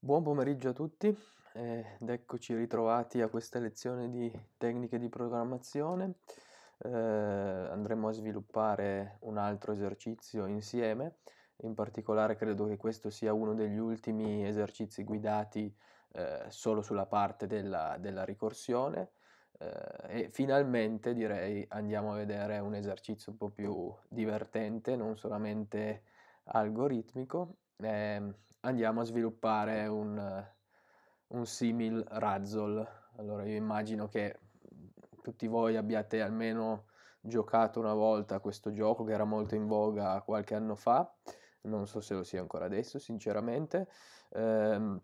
Buon pomeriggio a tutti ed eccoci ritrovati a questa lezione di tecniche di programmazione. Eh, andremo a sviluppare un altro esercizio insieme, in particolare credo che questo sia uno degli ultimi esercizi guidati eh, solo sulla parte della, della ricorsione eh, e finalmente direi andiamo a vedere un esercizio un po' più divertente, non solamente algoritmico. Ehm, andiamo a sviluppare un, un simil Razzle. Allora io immagino che tutti voi abbiate almeno giocato una volta questo gioco che era molto in voga qualche anno fa, non so se lo sia ancora adesso sinceramente. Ehm,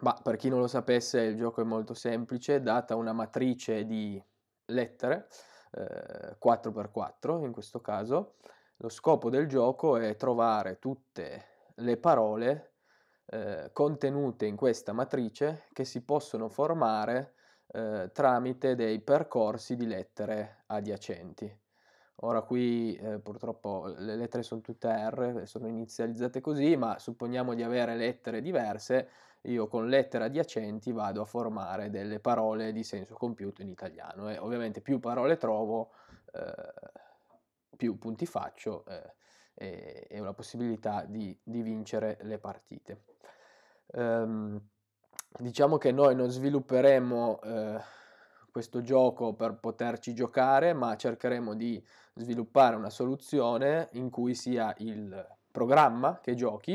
ma per chi non lo sapesse il gioco è molto semplice, data una matrice di lettere, eh, 4x4 in questo caso, lo scopo del gioco è trovare tutte le parole eh, contenute in questa matrice che si possono formare eh, tramite dei percorsi di lettere adiacenti. Ora qui eh, purtroppo le lettere sono tutte R, sono inizializzate così, ma supponiamo di avere lettere diverse, io con lettere adiacenti vado a formare delle parole di senso compiuto in italiano e ovviamente più parole trovo, eh, più punti faccio eh, e, e ho la possibilità di, di vincere le partite ehm, diciamo che noi non svilupperemo eh, questo gioco per poterci giocare, ma cercheremo di sviluppare una soluzione in cui sia il programma che giochi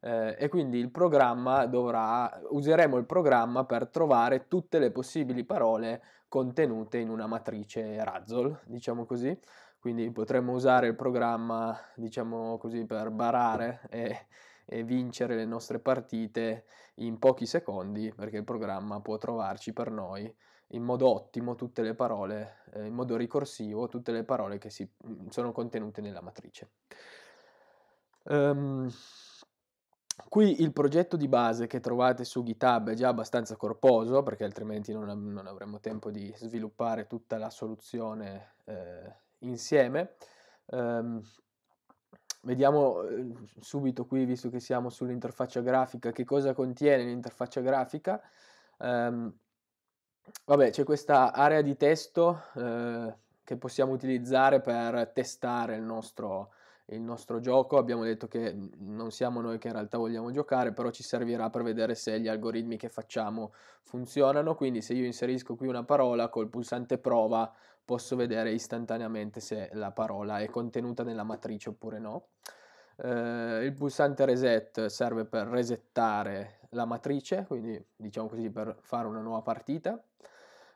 eh, e quindi il programma dovrà useremo il programma per trovare tutte le possibili parole contenute in una matrice Razzle, diciamo così. Quindi potremmo usare il programma, diciamo così, per barare e e vincere le nostre partite in pochi secondi, perché il programma può trovarci per noi in modo ottimo tutte le parole, eh, in modo ricorsivo tutte le parole che si, mm, sono contenute nella matrice. Um, Qui il progetto di base che trovate su GitHub è già abbastanza corposo perché altrimenti non, non avremmo tempo di sviluppare tutta la soluzione eh, insieme. Um, Vediamo eh, subito qui, visto che siamo sull'interfaccia grafica, che cosa contiene l'interfaccia grafica. Um, vabbè, c'è questa area di testo eh, che possiamo utilizzare per testare il nostro, il nostro gioco. Abbiamo detto che non siamo noi che in realtà vogliamo giocare, però ci servirà per vedere se gli algoritmi che facciamo funzionano. Quindi se io inserisco qui una parola, col pulsante prova posso vedere istantaneamente se la parola è contenuta nella matrice oppure no. Eh, il pulsante reset serve per resettare la matrice, quindi diciamo così per fare una nuova partita.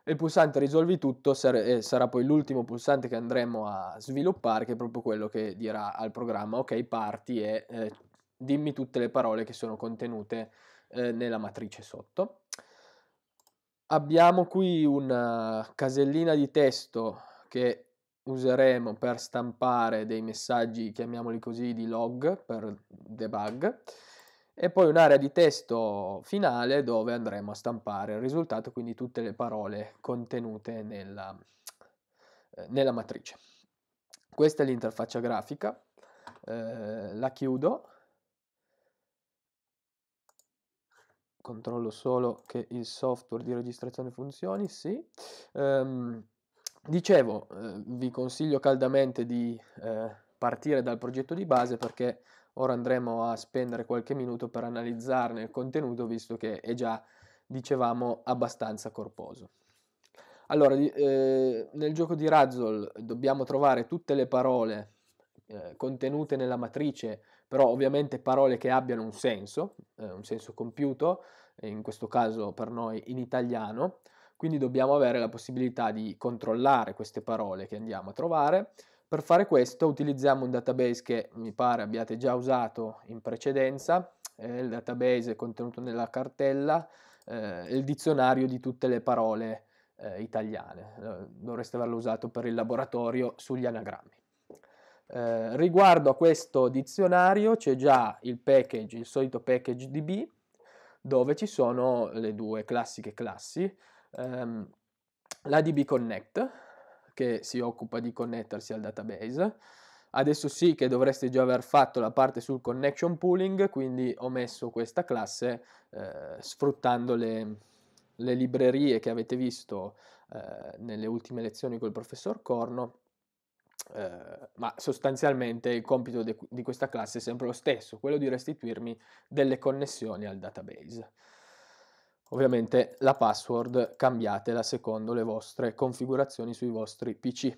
Il pulsante risolvi tutto eh, sarà poi l'ultimo pulsante che andremo a sviluppare, che è proprio quello che dirà al programma ok parti e eh, dimmi tutte le parole che sono contenute eh, nella matrice sotto. Abbiamo qui una casellina di testo che useremo per stampare dei messaggi, chiamiamoli così, di log per debug e poi un'area di testo finale dove andremo a stampare il risultato, quindi tutte le parole contenute nella, eh, nella matrice. Questa è l'interfaccia grafica, eh, la chiudo controllo solo che il software di registrazione funzioni, sì. Um, dicevo, eh, vi consiglio caldamente di eh, partire dal progetto di base perché ora andremo a spendere qualche minuto per analizzarne il contenuto visto che è già, dicevamo, abbastanza corposo. Allora, eh, nel gioco di Razzle dobbiamo trovare tutte le parole eh, contenute nella matrice però ovviamente parole che abbiano un senso, eh, un senso compiuto, eh, in questo caso per noi in italiano, quindi dobbiamo avere la possibilità di controllare queste parole che andiamo a trovare. Per fare questo utilizziamo un database che mi pare abbiate già usato in precedenza, eh, il database contenuto nella cartella, eh, il dizionario di tutte le parole eh, italiane, dovreste averlo usato per il laboratorio sugli anagrammi. Eh, riguardo a questo dizionario c'è già il package, il solito package DB, dove ci sono le due classiche classi, ehm, la DB Connect, che si occupa di connettersi al database, adesso sì che dovreste già aver fatto la parte sul connection pooling, quindi ho messo questa classe eh, sfruttando le, le, librerie che avete visto eh, nelle ultime lezioni col professor Corno, eh, ma sostanzialmente il compito de, di questa classe è sempre lo stesso, quello di restituirmi delle connessioni al database. Ovviamente la password cambiatela secondo le vostre configurazioni sui vostri PC.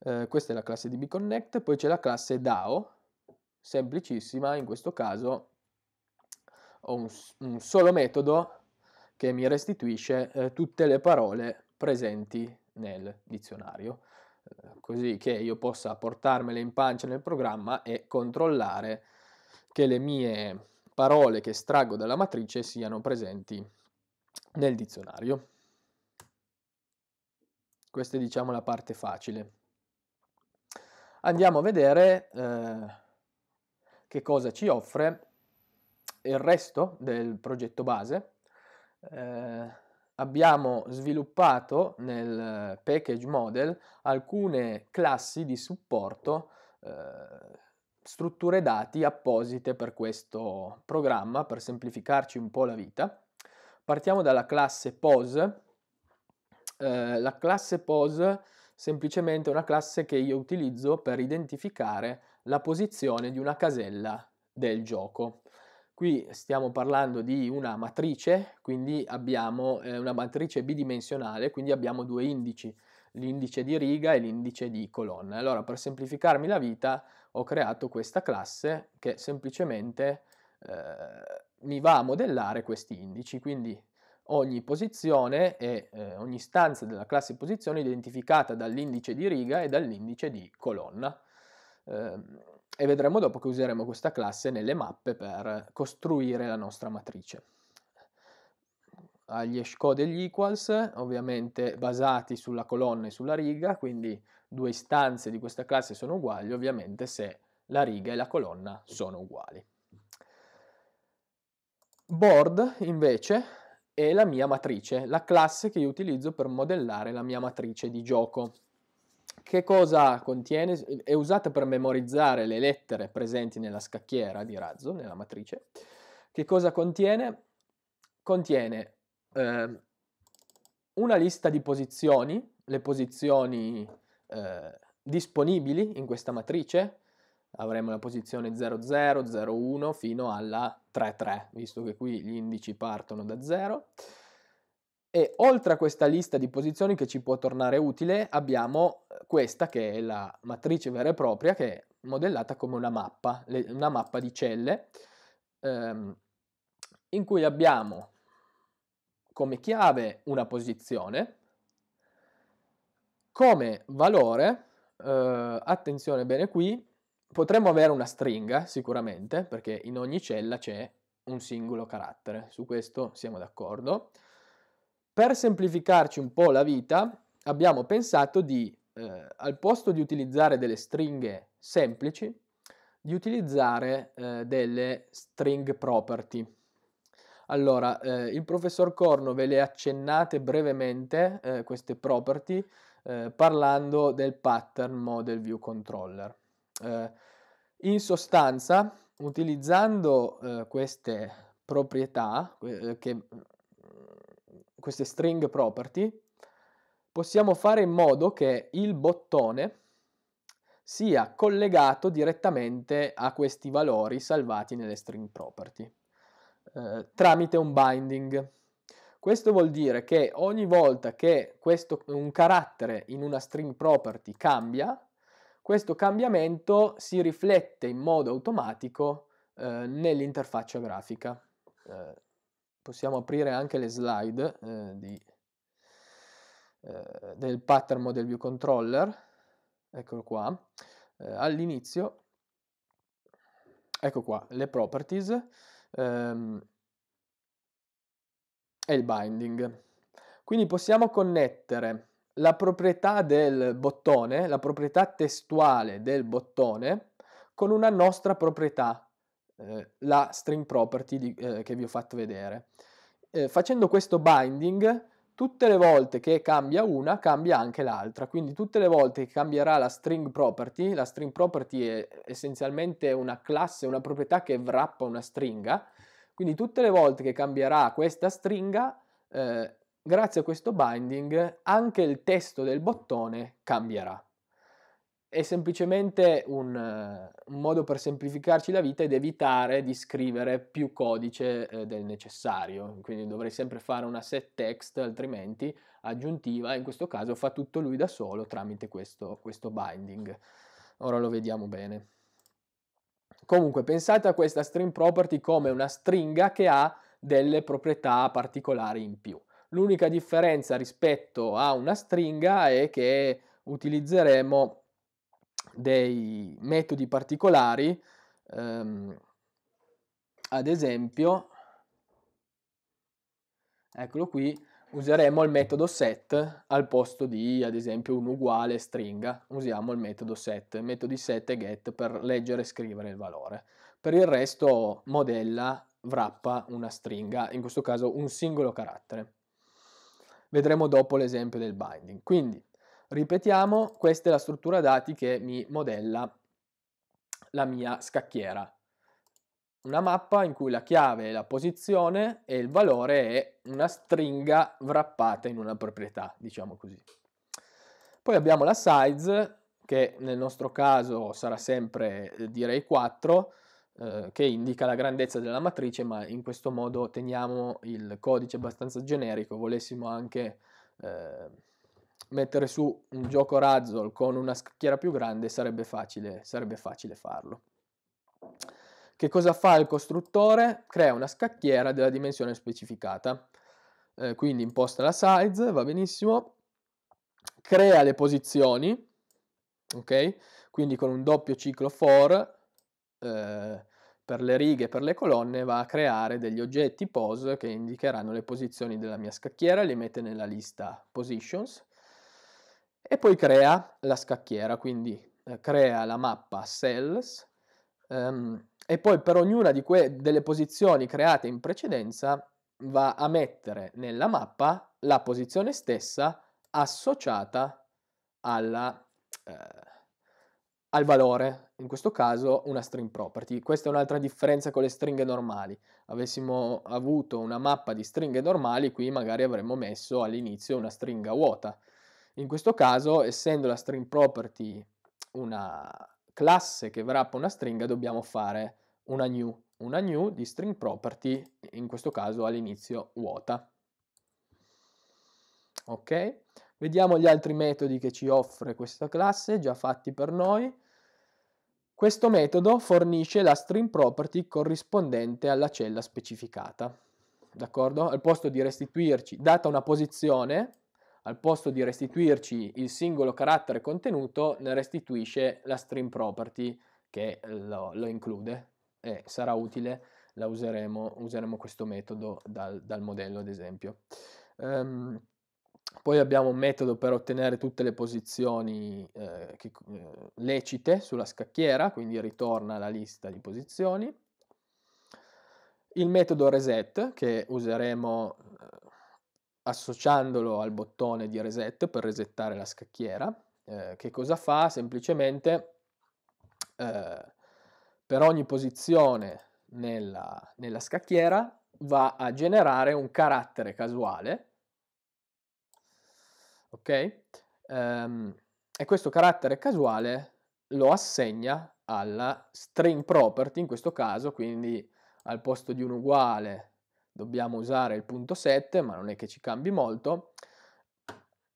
Eh, questa è la classe dbconnect, poi c'è la classe DAO, semplicissima, in questo caso ho un, un solo metodo che mi restituisce eh, tutte le parole presenti nel dizionario. Eh, così che io possa portarmele in pancia nel programma e controllare che le mie parole che estraggo dalla matrice siano presenti nel dizionario. Questa è diciamo la parte facile. Andiamo a vedere eh, che cosa ci offre il resto del progetto base. Eh, abbiamo sviluppato nel eh, package model alcune classi di supporto, eh, strutture dati apposite per questo programma, per semplificarci un po' la vita. Partiamo dalla classe pose. Eh, la classe pose semplicemente è una classe che io utilizzo per identificare la posizione di una casella del gioco. Qui stiamo parlando di una matrice, quindi abbiamo eh, una matrice bidimensionale, quindi abbiamo due indici, l'indice di riga e l'indice di colonna. Allora per semplificarmi la vita ho creato questa classe che semplicemente eh, mi va a modellare questi indici, quindi ogni posizione e eh, ogni stanza della classe posizione è identificata dall'indice di riga e dall'indice di colonna. Ehm, e vedremo dopo che useremo questa classe nelle mappe per costruire la nostra matrice. Agli hash code gli equals, ovviamente basati sulla colonna e sulla riga, quindi due istanze di questa classe sono uguali, ovviamente se la riga e la colonna sono uguali. Board invece è la mia matrice, la classe che io utilizzo per modellare la mia matrice di gioco che cosa contiene? È usata per memorizzare le lettere presenti nella scacchiera di razzo, nella matrice. Che cosa contiene? Contiene eh, una lista di posizioni, le posizioni eh, disponibili in questa matrice. Avremo la posizione 00, 01 fino alla 33, visto che qui gli indici partono da 0 e oltre a questa lista di posizioni che ci può tornare utile, abbiamo eh, questa che è la matrice vera e propria, che è modellata come una mappa, una mappa di celle, ehm, in cui abbiamo come chiave una posizione, come valore, eh, attenzione bene qui, potremmo avere una stringa sicuramente, perché in ogni cella c'è un singolo carattere, su questo siamo d'accordo, per semplificarci un po' la vita abbiamo pensato di, eh, al posto di utilizzare delle stringhe semplici, di utilizzare eh, delle string property. Allora, eh, il professor Corno ve le accennate brevemente eh, queste property eh, parlando del pattern model view controller. Eh, in sostanza, utilizzando eh, queste proprietà che queste string property, possiamo fare in modo che il bottone sia collegato direttamente a questi valori salvati nelle string property eh, tramite un binding. Questo vuol dire che ogni volta che questo, un carattere in una string property cambia, questo cambiamento si riflette in modo automatico eh, nell'interfaccia grafica. Eh, possiamo aprire anche le slide eh, di, eh, del pattern model view controller, eccolo qua, eh, all'inizio, ecco qua, le properties ehm, e il binding. Quindi possiamo connettere la proprietà del bottone, la proprietà testuale del bottone, con una nostra proprietà, eh, la string property di, eh, che vi ho fatto vedere. Eh, facendo questo binding, tutte le volte che cambia una, cambia anche l'altra, quindi tutte le volte che cambierà la string property, la string property è essenzialmente una classe, una proprietà che wrappa una stringa, quindi tutte le volte che cambierà questa stringa, eh, grazie a questo binding, anche il testo del bottone cambierà è semplicemente un, eh, un, modo per semplificarci la vita ed evitare di scrivere più codice eh, del necessario. Quindi dovrei sempre fare una set text, altrimenti aggiuntiva, in questo caso fa tutto lui da solo tramite questo, questo binding. Ora lo vediamo bene. Comunque pensate a questa string property come una stringa che ha delle proprietà particolari in più. L'unica differenza rispetto a una stringa è che utilizzeremo dei metodi particolari, ehm, ad esempio, eccolo qui, useremo il metodo set al posto di, ad esempio, un uguale stringa, usiamo il metodo set, metodi set e get per leggere e scrivere il valore. Per il resto modella, wrappa una stringa, in questo caso un singolo carattere. Vedremo dopo l'esempio del binding. Quindi, Ripetiamo, questa è la struttura dati che mi modella la mia scacchiera. Una mappa in cui la chiave è la posizione e il valore è una stringa wrappata in una proprietà, diciamo così. Poi abbiamo la size, che nel nostro caso sarà sempre eh, direi 4, eh, che indica la grandezza della matrice, ma in questo modo teniamo il codice abbastanza generico, volessimo anche... Eh, mettere su un gioco Razzle con una scacchiera più grande sarebbe facile, sarebbe facile farlo. Che cosa fa il costruttore? Crea una scacchiera della dimensione specificata, eh, quindi imposta la size, va benissimo, crea le posizioni, ok? Quindi con un doppio ciclo for eh, per le righe e per le colonne va a creare degli oggetti pose che indicheranno le posizioni della mia scacchiera, li mette nella lista positions e poi crea la scacchiera, quindi eh, crea la mappa cells ehm, e poi per ognuna que- delle posizioni create in precedenza va a mettere nella mappa la posizione stessa associata alla, eh, al valore, in questo caso una string property. Questa è un'altra differenza con le stringhe normali. Avessimo avuto una mappa di stringhe normali, qui magari avremmo messo all'inizio una stringa vuota in questo caso, essendo la string property una classe che wrappa una stringa, dobbiamo fare una new, una new di string property, in questo caso all'inizio vuota. Ok? Vediamo gli altri metodi che ci offre questa classe, già fatti per noi. Questo metodo fornisce la string property corrispondente alla cella specificata. D'accordo? Al posto di restituirci, data una posizione, al posto di restituirci il singolo carattere contenuto, ne restituisce la stream property che lo, lo include e sarà utile, la useremo, useremo questo metodo dal, dal modello ad esempio. Um, poi abbiamo un metodo per ottenere tutte le posizioni eh, che, eh, lecite sulla scacchiera, quindi ritorna la lista di posizioni. Il metodo reset che useremo associandolo al bottone di reset per resettare la scacchiera. Eh, che cosa fa? Semplicemente eh, per ogni posizione nella, nella scacchiera va a generare un carattere casuale, ok? Um, e questo carattere casuale lo assegna alla string property in questo caso, quindi al posto di un uguale dobbiamo usare il punto 7, ma non è che ci cambi molto,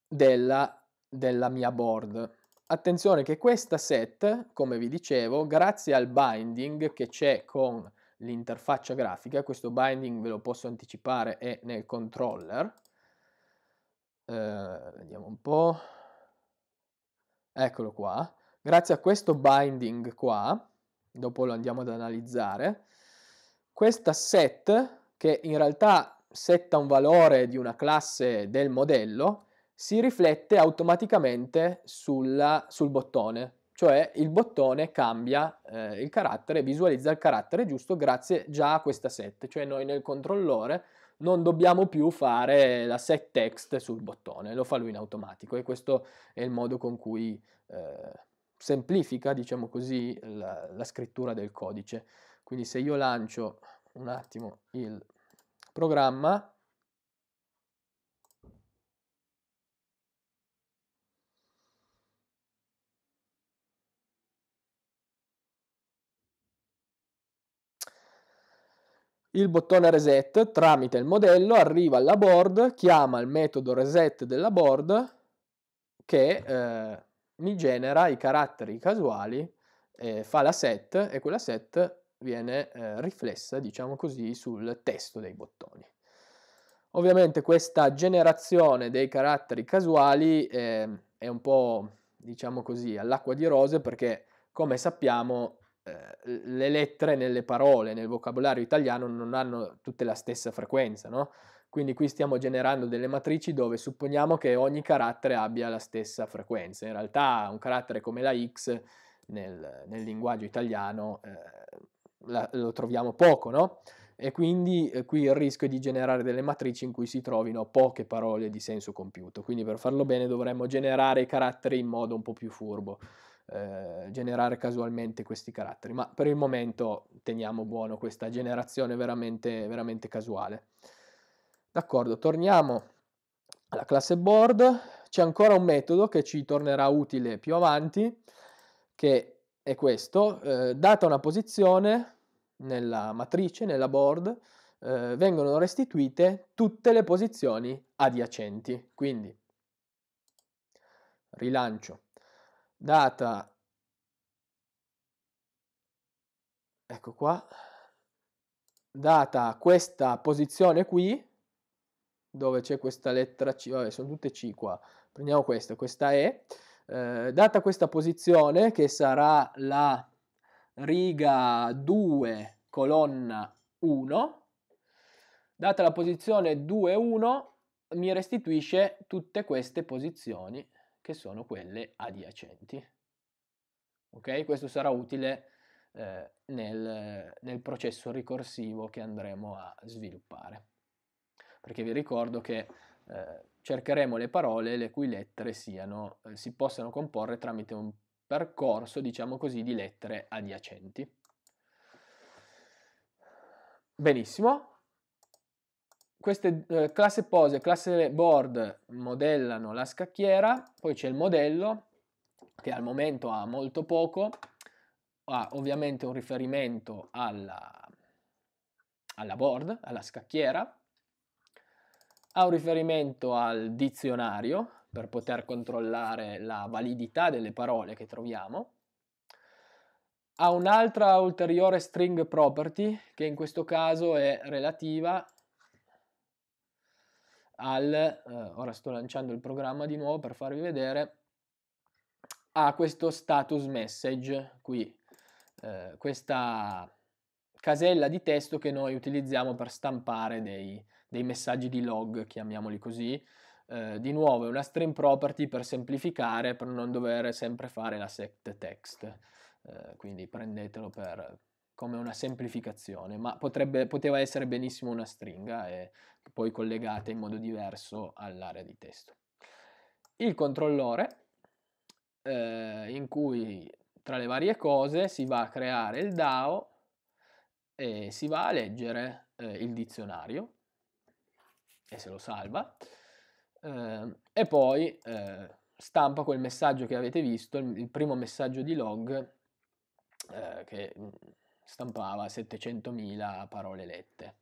della, della mia board. Attenzione che questa set, come vi dicevo, grazie al binding che c'è con l'interfaccia grafica, questo binding ve lo posso anticipare è nel controller, eh, vediamo un po', eccolo qua, grazie a questo binding qua, dopo lo andiamo ad analizzare, questa set che in realtà setta un valore di una classe del modello, si riflette automaticamente sulla, sul bottone, cioè il bottone cambia eh, il carattere, visualizza il carattere giusto grazie già a questa set, cioè noi nel controllore non dobbiamo più fare la set text sul bottone, lo fa lui in automatico e questo è il modo con cui eh, semplifica, diciamo così, la, la scrittura del codice. Quindi se io lancio un attimo il programma. Il bottone reset tramite il modello arriva alla board, chiama il metodo reset della board che eh, mi genera i caratteri casuali, eh, fa la set e quella set viene eh, riflessa, diciamo così, sul testo dei bottoni. Ovviamente questa generazione dei caratteri casuali eh, è un po', diciamo così, all'acqua di rose perché, come sappiamo, eh, le lettere nelle parole, nel vocabolario italiano non hanno tutte la stessa frequenza, no? Quindi qui stiamo generando delle matrici dove supponiamo che ogni carattere abbia la stessa frequenza. In realtà un carattere come la X nel, nel linguaggio italiano eh, la, lo troviamo poco, no? E quindi eh, qui il rischio è di generare delle matrici in cui si trovino poche parole di senso compiuto. Quindi per farlo bene dovremmo generare i caratteri in modo un po' più furbo, eh, generare casualmente questi caratteri. Ma per il momento teniamo buono questa generazione veramente, veramente casuale. D'accordo, torniamo alla classe board. C'è ancora un metodo che ci tornerà utile più avanti, che è questo, eh, data una posizione nella matrice, nella board, eh, vengono restituite tutte le posizioni adiacenti. Quindi rilancio, data, ecco qua, data questa posizione qui, dove c'è questa lettera C, vabbè sono tutte C qua, prendiamo questa, questa E, eh, data questa posizione, che sarà la riga 2, colonna 1, data la posizione 2, 1, mi restituisce tutte queste posizioni che sono quelle adiacenti. Ok? Questo sarà utile eh, nel, nel processo ricorsivo che andremo a sviluppare. Perché vi ricordo che eh, cercheremo le parole le cui lettere siano, eh, si possano comporre tramite un percorso, diciamo così, di lettere adiacenti. Benissimo. Queste eh, classe pose, e classe board modellano la scacchiera, poi c'è il modello che al momento ha molto poco, ha ovviamente un riferimento alla, alla board, alla scacchiera, ha un riferimento al dizionario per poter controllare la validità delle parole che troviamo, ha un'altra ulteriore string property che in questo caso è relativa al, eh, ora sto lanciando il programma di nuovo per farvi vedere, a questo status message qui, eh, questa casella di testo che noi utilizziamo per stampare dei, dei messaggi di log, chiamiamoli così. Eh, di nuovo è una stream property per semplificare, per non dover sempre fare la set text, eh, quindi prendetelo per, come una semplificazione, ma potrebbe, poteva essere benissimo una stringa e poi collegata in modo diverso all'area di testo. Il controllore, eh, in cui tra le varie cose si va a creare il DAO e si va a leggere eh, il dizionario e se lo salva eh, e poi eh, stampa quel messaggio che avete visto, il, il primo messaggio di log eh, che mm, stampava 700.000 parole lette.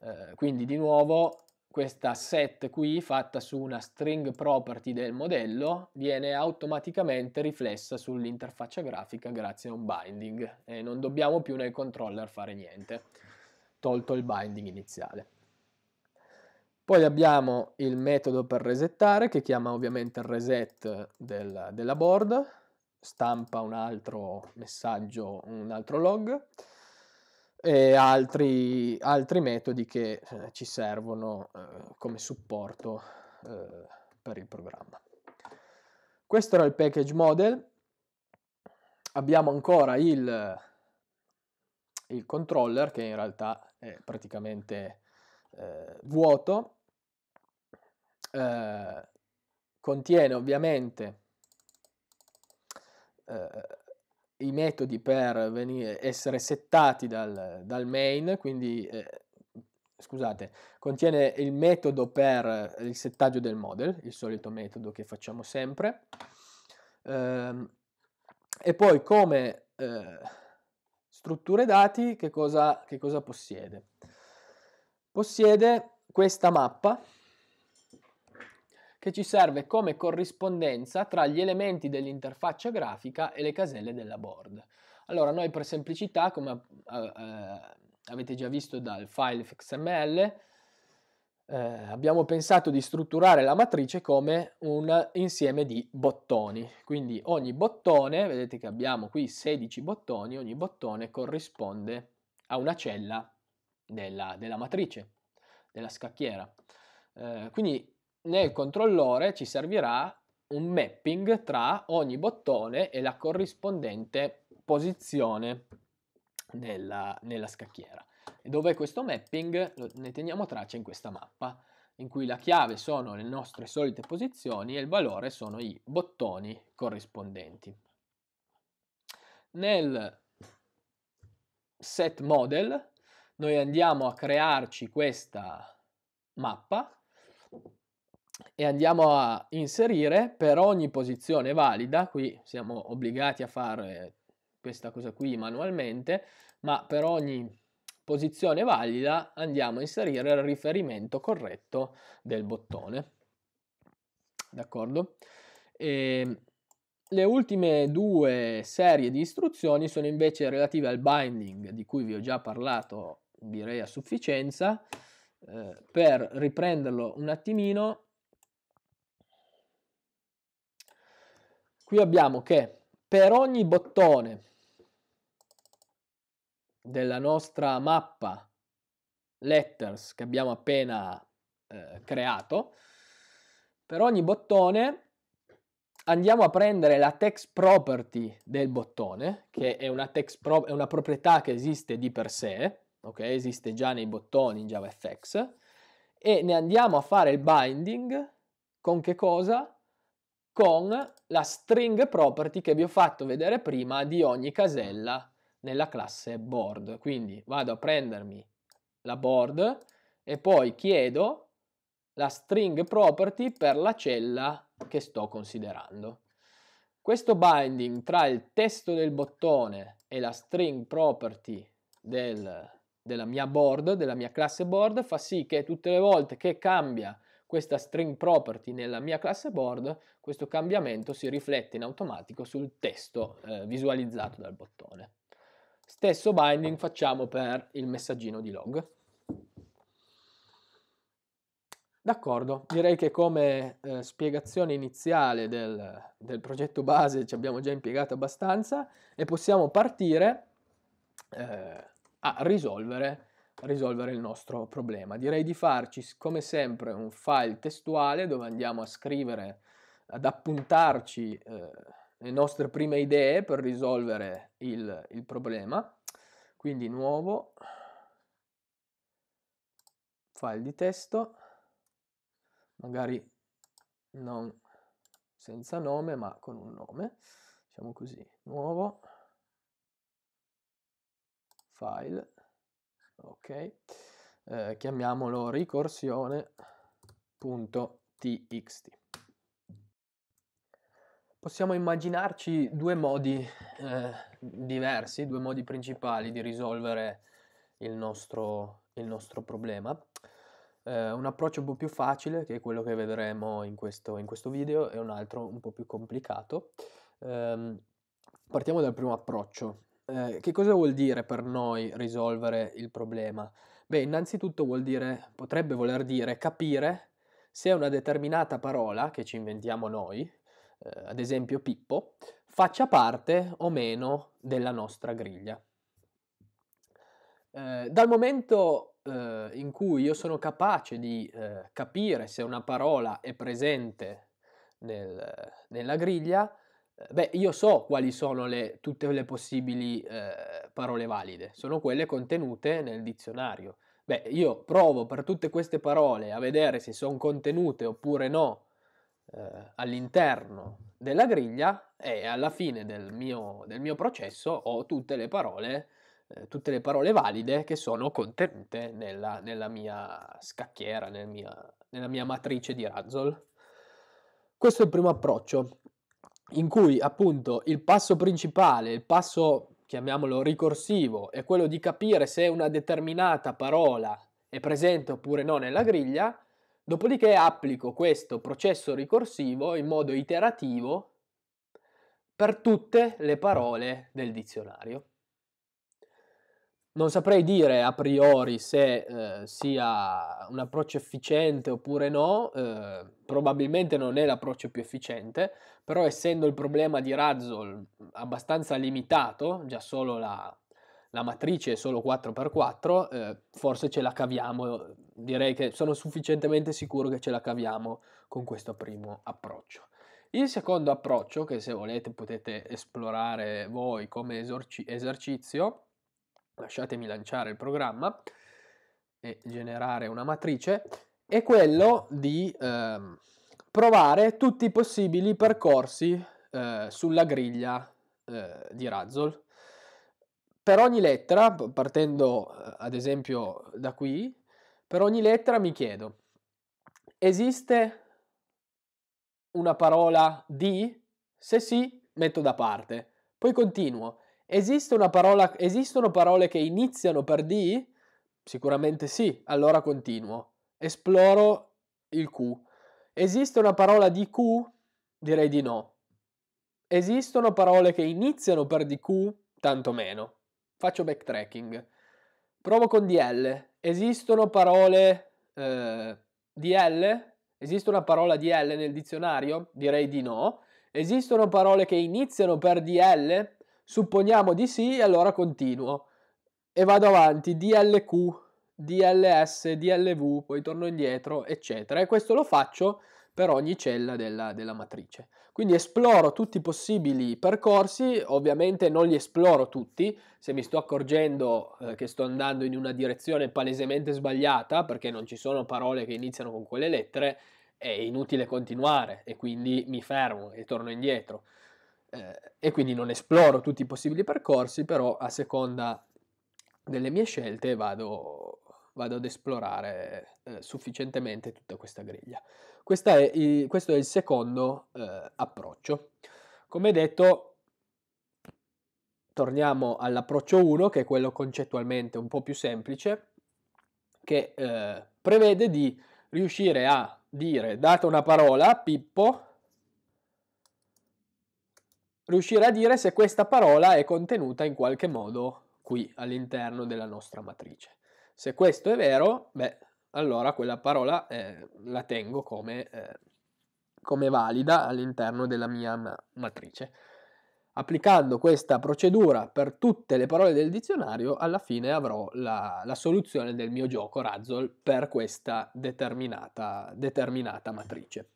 Eh, quindi di nuovo questa set qui fatta su una string property del modello viene automaticamente riflessa sull'interfaccia grafica grazie a un binding e non dobbiamo più nel controller fare niente, tolto il binding iniziale. Poi abbiamo il metodo per resettare che chiama ovviamente il reset del, della board, stampa un altro messaggio, un altro log e altri, altri metodi che eh, ci servono eh, come supporto eh, per il programma. Questo era il package model. Abbiamo ancora il, il controller che in realtà è praticamente eh, vuoto eh, contiene ovviamente eh, i metodi per venire, essere settati dal, dal main, quindi eh, scusate, contiene il metodo per il settaggio del model, il solito metodo che facciamo sempre, ehm, e poi come eh, strutture dati che cosa, che cosa possiede? Possiede questa mappa che ci serve come corrispondenza tra gli elementi dell'interfaccia grafica e le caselle della board. Allora noi per semplicità, come eh, eh avete già visto dal file XML, eh, abbiamo pensato di strutturare la matrice come un insieme di bottoni. Quindi ogni bottone, vedete che abbiamo qui 16 bottoni, ogni bottone corrisponde a una cella della, della matrice, della scacchiera. Eh, quindi nel controllore ci servirà un mapping tra ogni bottone e la corrispondente posizione nella, nella scacchiera. dove questo mapping ne teniamo traccia in questa mappa, in cui la chiave sono le nostre solite posizioni e il valore sono i bottoni corrispondenti. Nel set model noi andiamo a crearci questa mappa e andiamo a inserire per ogni posizione valida, qui siamo obbligati a fare questa cosa qui manualmente, ma per ogni posizione valida andiamo a inserire il riferimento corretto del bottone. D'accordo? le ultime due serie di istruzioni sono invece relative al binding, di cui vi ho già parlato direi a sufficienza. Eh, per riprenderlo un attimino qui abbiamo che per ogni bottone della nostra mappa letters che abbiamo appena eh, creato, per ogni bottone andiamo a prendere la text property del bottone, che è una, pro è una proprietà che esiste di per sé, okay? esiste già nei bottoni in JavaFX, e ne andiamo a fare il binding con che cosa? con la string property che vi ho fatto vedere prima di ogni casella nella classe board. Quindi vado a prendermi la board e poi chiedo la string property per la cella che sto considerando. Questo binding tra il testo del bottone e la string property del, della mia board, della mia classe board, fa sì che tutte le volte che cambia questa string property nella mia classe board, questo cambiamento si riflette in automatico sul testo eh, visualizzato dal bottone. Stesso binding facciamo per il messaggino di log. D'accordo, direi che come eh, spiegazione iniziale del, del, progetto base ci abbiamo già impiegato abbastanza e possiamo partire eh, a risolvere risolvere il nostro problema. Direi di farci come sempre un file testuale dove andiamo a scrivere, ad appuntarci eh, le nostre prime idee per risolvere il, il problema. Quindi nuovo file di testo, magari non senza nome ma con un nome, diciamo così, nuovo file ok? Eh, chiamiamolo ricorsione.txt. Possiamo immaginarci due modi eh, diversi, due modi principali di risolvere il nostro, il nostro problema. Eh, un approccio un po' più facile, che è quello che vedremo in questo, in questo video, e un altro un po' più complicato. Ehm, partiamo dal primo approccio, eh, che cosa vuol dire per noi risolvere il problema? Beh, innanzitutto vuol dire, potrebbe voler dire capire se una determinata parola che ci inventiamo noi, eh, ad esempio Pippo, faccia parte o meno della nostra griglia. Eh, dal momento eh, in cui io sono capace di eh, capire se una parola è presente nel, nella griglia, beh, io so quali sono le, tutte le possibili eh, parole valide, sono quelle contenute nel dizionario. Beh, io provo per tutte queste parole a vedere se sono contenute oppure no eh, all'interno della griglia e alla fine del mio, del mio processo ho tutte le parole eh, tutte le parole valide che sono contenute nella, nella mia scacchiera, nel mia, nella mia matrice di Razzle. Questo è il primo approccio in cui appunto il passo principale, il passo chiamiamolo ricorsivo, è quello di capire se una determinata parola è presente oppure no nella griglia, dopodiché applico questo processo ricorsivo in modo iterativo per tutte le parole del dizionario non saprei dire a priori se eh, sia un approccio efficiente oppure no, eh, probabilmente non è l'approccio più efficiente, però essendo il problema di Razzle mm, abbastanza limitato, già solo la, la matrice è solo 4x4, eh, forse ce la caviamo, direi che sono sufficientemente sicuro che ce la caviamo con questo primo approccio. Il secondo approccio, che se volete potete esplorare voi come esorci- esercizio, lasciatemi lanciare il programma e generare una matrice, è quello di eh, provare tutti i possibili percorsi eh, sulla griglia eh, di Razzle. Per ogni lettera, partendo eh, ad esempio da qui, per ogni lettera mi chiedo, esiste una parola di? Se sì, metto da parte. Poi continuo. Esiste una parola, esistono parole che iniziano per D? Sicuramente sì, allora continuo. Esploro il Q. Esiste una parola di Q? Direi di no. Esistono parole che iniziano per DQ? Tanto meno. Faccio backtracking. Provo con DL. Esistono parole eh, DL? Esiste una parola DL nel dizionario? Direi di no. Esistono parole che iniziano per DL? Supponiamo di sì, allora continuo e vado avanti, DLQ, DLS, DLV, poi torno indietro, eccetera. E questo lo faccio per ogni cella della, della matrice. Quindi esploro tutti i possibili percorsi, ovviamente non li esploro tutti, se mi sto accorgendo eh, che sto andando in una direzione palesemente sbagliata, perché non ci sono parole che iniziano con quelle lettere, è inutile continuare e quindi mi fermo e torno indietro eh, e quindi non esploro tutti i possibili percorsi, però a seconda delle mie scelte vado, vado ad esplorare eh, sufficientemente tutta questa griglia. Questa è il, questo è il secondo eh, approccio. Come detto, torniamo all'approccio 1, che è quello concettualmente un po' più semplice, che eh, prevede di riuscire a dire, data una parola, Pippo, riuscire a dire se questa parola è contenuta in qualche modo qui all'interno della nostra matrice. Se questo è vero, beh, allora quella parola eh, la tengo come, eh, come valida all'interno della mia ma matrice. Applicando questa procedura per tutte le parole del dizionario, alla fine avrò la, la soluzione del mio gioco Razzle per questa determinata, determinata matrice.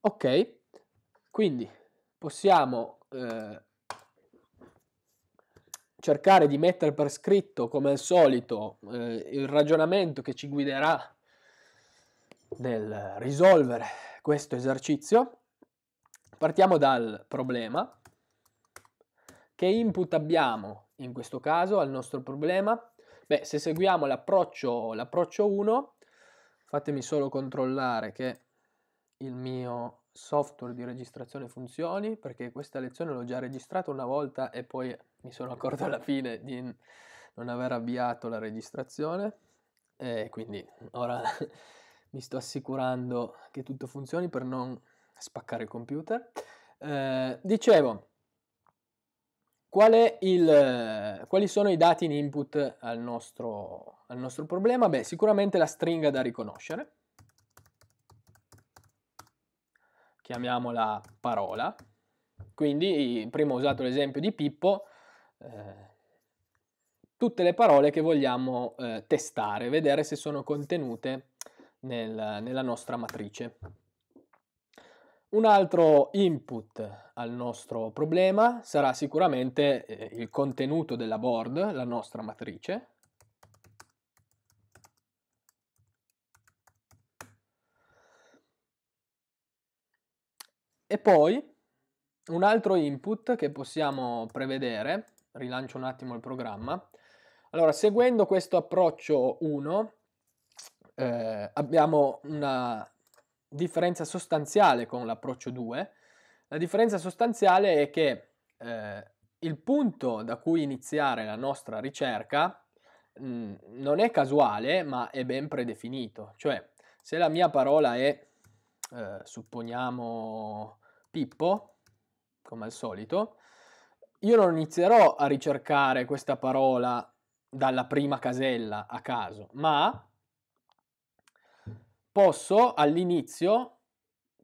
Ok, quindi possiamo eh, cercare di mettere per scritto, come al solito, eh, il ragionamento che ci guiderà nel risolvere questo esercizio. Partiamo dal problema. Che input abbiamo in questo caso al nostro problema? Beh, se seguiamo l'approccio 1, fatemi solo controllare che il mio software di registrazione funzioni, perché questa lezione l'ho già registrata una volta e poi mi sono accorto alla fine di non aver avviato la registrazione e quindi ora mi sto assicurando che tutto funzioni per non spaccare il computer. Eh, dicevo, il, quali sono i dati in input al nostro, al nostro problema? Beh, sicuramente la stringa da riconoscere chiamiamola parola. Quindi prima ho usato l'esempio di Pippo, eh, tutte le parole che vogliamo eh, testare, vedere se sono contenute nel, nella nostra matrice. Un altro input al nostro problema sarà sicuramente eh, il contenuto della board, la nostra matrice, E poi un altro input che possiamo prevedere, rilancio un attimo il programma, allora seguendo questo approccio 1 eh, abbiamo una differenza sostanziale con l'approccio 2, la differenza sostanziale è che eh, il punto da cui iniziare la nostra ricerca non è casuale ma è ben predefinito, cioè se la mia parola è, eh, supponiamo, Pippo, come al solito, io non inizierò a ricercare questa parola dalla prima casella a caso, ma posso all'inizio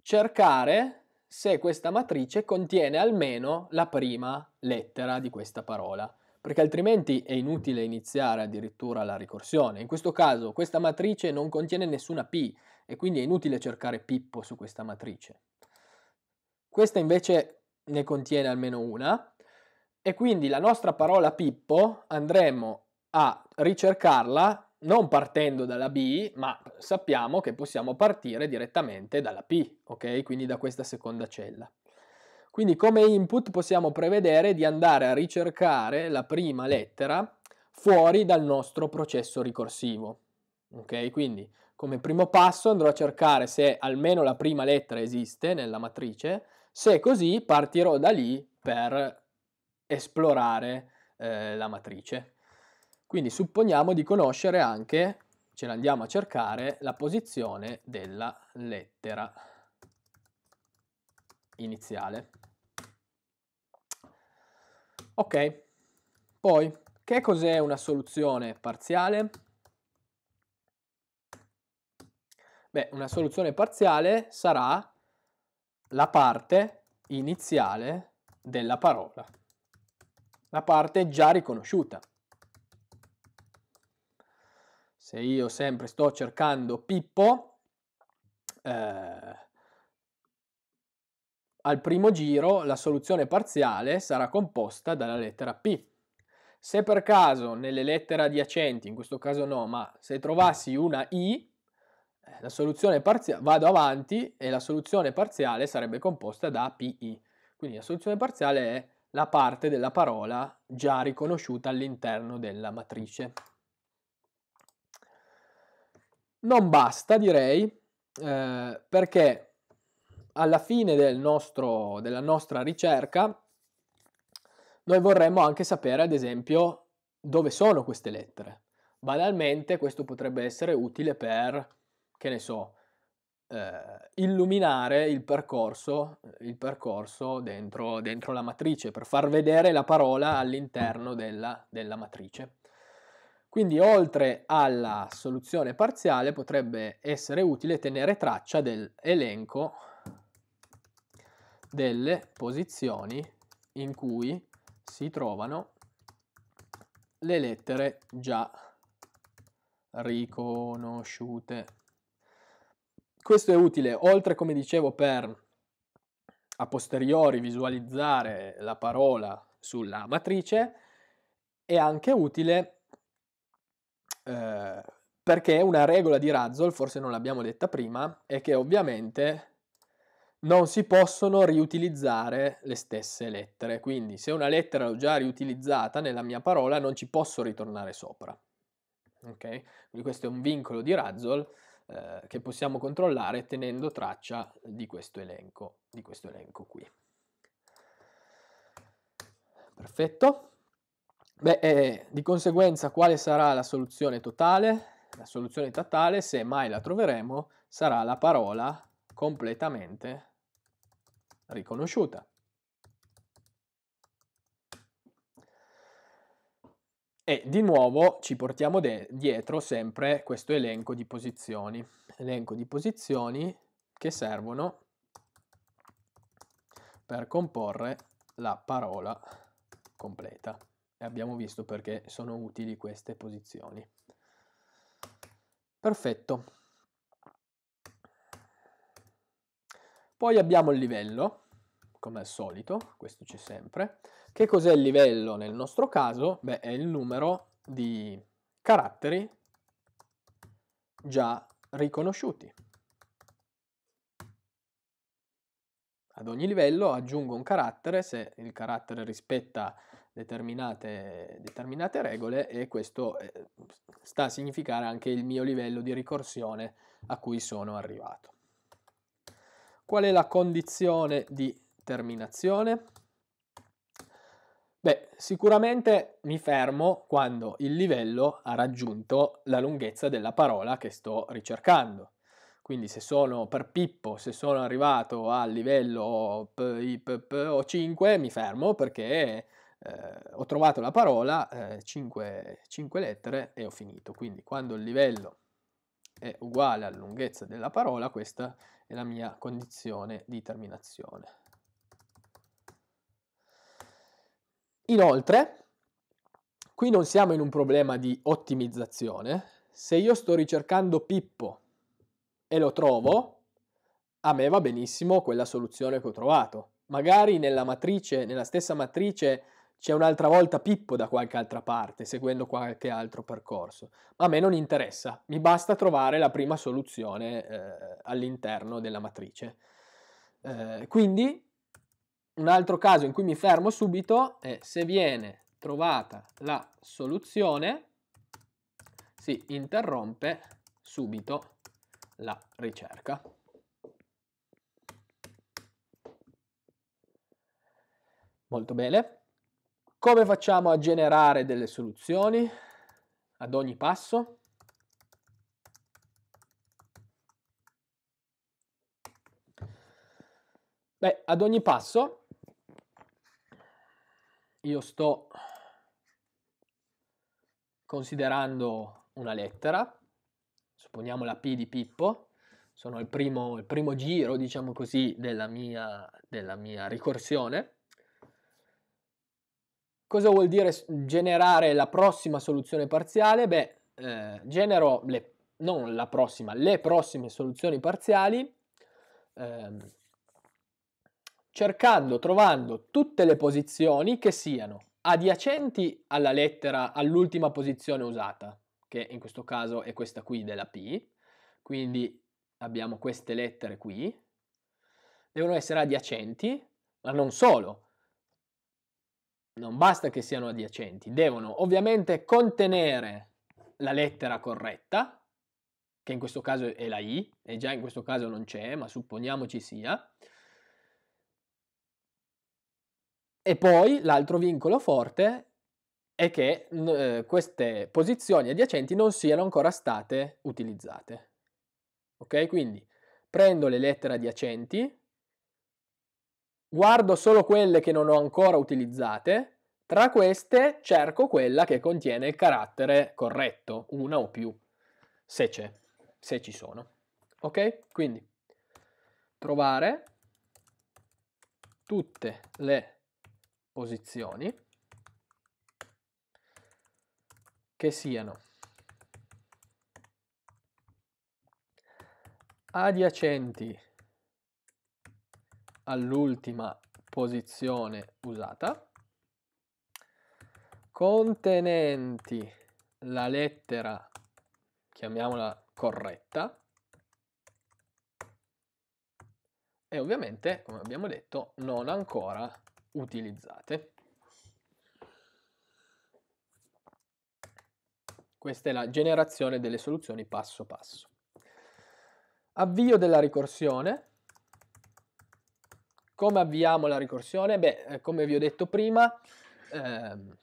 cercare se questa matrice contiene almeno la prima lettera di questa parola, perché altrimenti è inutile iniziare addirittura la ricorsione. In questo caso questa matrice non contiene nessuna P e quindi è inutile cercare Pippo su questa matrice. Questa invece ne contiene almeno una e quindi la nostra parola Pippo andremo a ricercarla non partendo dalla B, ma sappiamo che possiamo partire direttamente dalla P, ok? Quindi da questa seconda cella. Quindi come input possiamo prevedere di andare a ricercare la prima lettera fuori dal nostro processo ricorsivo. Ok? Quindi come primo passo andrò a cercare se almeno la prima lettera esiste nella matrice se è così, partirò da lì per esplorare eh, la matrice. Quindi supponiamo di conoscere anche, ce l'andiamo a cercare, la posizione della lettera iniziale. Ok, poi che cos'è una soluzione parziale? Beh, una soluzione parziale sarà la parte iniziale della parola, la parte già riconosciuta. Se io sempre sto cercando Pippo, eh, al primo giro la soluzione parziale sarà composta dalla lettera P. Se per caso nelle lettere adiacenti, in questo caso no, ma se trovassi una I, eh, la soluzione parziale, vado avanti e la soluzione parziale sarebbe composta da PI. Quindi la soluzione parziale è la parte della parola già riconosciuta all'interno della matrice. Non basta, direi, eh, perché alla fine del nostro, della nostra ricerca noi vorremmo anche sapere, ad esempio, dove sono queste lettere. Banalmente questo potrebbe essere utile per che ne so, eh, illuminare il percorso, il percorso dentro, dentro, la matrice, per far vedere la parola all'interno della, della matrice. Quindi oltre alla soluzione parziale potrebbe essere utile tenere traccia dell'elenco delle posizioni in cui si trovano le lettere già riconosciute. Questo è utile oltre, come dicevo, per a posteriori visualizzare la parola sulla matrice, è anche utile eh, perché una regola di Razzle, forse non l'abbiamo detta prima, è che ovviamente non si possono riutilizzare le stesse lettere, quindi se una lettera l'ho già riutilizzata nella mia parola non ci posso ritornare sopra. Okay? Quindi questo è un vincolo di Razzle eh, che possiamo controllare tenendo traccia di questo elenco, di questo elenco qui. Perfetto. Beh, eh, di conseguenza quale sarà la soluzione totale? La soluzione totale, se mai la troveremo, sarà la parola completamente riconosciuta. E di nuovo ci portiamo dietro sempre questo elenco di posizioni, elenco di posizioni che servono per comporre la parola completa. E abbiamo visto perché sono utili queste posizioni. Perfetto. Poi abbiamo il livello, come al solito, questo c'è sempre. Che cos'è il livello nel nostro caso? Beh, è il numero di caratteri già riconosciuti. Ad ogni livello aggiungo un carattere se il carattere rispetta determinate, determinate regole e questo eh, sta a significare anche il mio livello di ricorsione a cui sono arrivato. Qual è la condizione di terminazione? Beh, sicuramente mi fermo quando il livello ha raggiunto la lunghezza della parola che sto ricercando. Quindi se sono per Pippo, se sono arrivato al livello O5, mi fermo perché eh, ho trovato la parola, eh, 5, 5 lettere e ho finito. Quindi quando il livello è uguale alla lunghezza della parola, questa è la mia condizione di terminazione. Inoltre, qui non siamo in un problema di ottimizzazione. Se io sto ricercando Pippo e lo trovo, a me va benissimo quella soluzione che ho trovato. Magari nella matrice, nella stessa matrice c'è un'altra volta Pippo da qualche altra parte, seguendo qualche altro percorso. Ma a me non interessa, mi basta trovare la prima soluzione eh, all'interno della matrice. Eh, quindi un altro caso in cui mi fermo subito è se viene trovata la soluzione si interrompe subito la ricerca. Molto bene. Come facciamo a generare delle soluzioni ad ogni passo? Beh, ad ogni passo io sto considerando una lettera, supponiamo la P di Pippo, sono il primo, il primo giro, diciamo così, della mia, della mia ricorsione. Cosa vuol dire generare la prossima soluzione parziale? Beh, eh, genero le, non la prossima, le prossime soluzioni parziali ehm, cercando, trovando tutte le posizioni che siano adiacenti alla lettera, all'ultima posizione usata, che in questo caso è questa qui della P, quindi abbiamo queste lettere qui, devono essere adiacenti, ma non solo, non basta che siano adiacenti, devono ovviamente contenere la lettera corretta, che in questo caso è la I, e già in questo caso non c'è, ma supponiamo ci sia, E poi l'altro vincolo forte è che eh, queste posizioni adiacenti non siano ancora state utilizzate. Ok? Quindi prendo le lettere adiacenti, guardo solo quelle che non ho ancora utilizzate, tra queste cerco quella che contiene il carattere corretto, una o più, se c'è, se ci sono. Ok? Quindi trovare tutte le posizioni che siano adiacenti all'ultima posizione usata, contenenti la lettera, chiamiamola corretta, e ovviamente, come abbiamo detto, non ancora utilizzate. Questa è la generazione delle soluzioni passo passo. Avvio della ricorsione. Come avviamo la ricorsione? Beh, eh, come vi ho detto prima, ehm,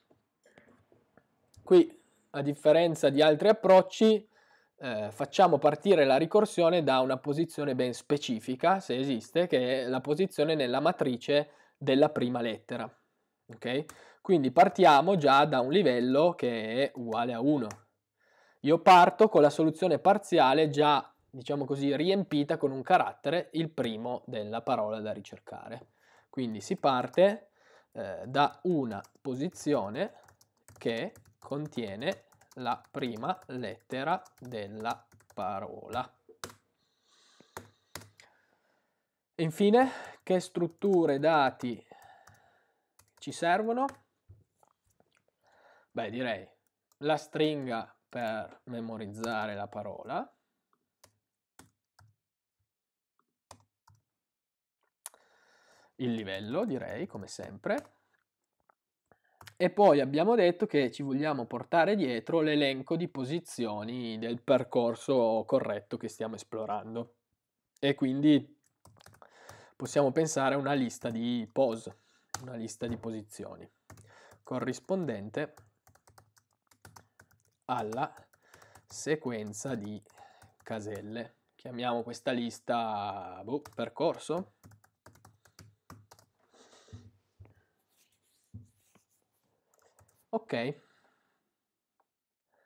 qui a differenza di altri approcci, eh, facciamo partire la ricorsione da una posizione ben specifica, se esiste, che è la posizione nella matrice della prima lettera. Okay? Quindi partiamo già da un livello che è uguale a 1. Io parto con la soluzione parziale già, diciamo così, riempita con un carattere, il primo della parola da ricercare. Quindi si parte eh, da una posizione che contiene la prima lettera della parola. E Infine, che strutture dati ci servono? Beh, direi la stringa per memorizzare la parola, il livello, direi, come sempre, e poi abbiamo detto che ci vogliamo portare dietro l'elenco di posizioni del percorso corretto che stiamo esplorando. E quindi possiamo pensare a una lista di pose, una lista di posizioni corrispondente alla sequenza di caselle. Chiamiamo questa lista boh, percorso. Ok,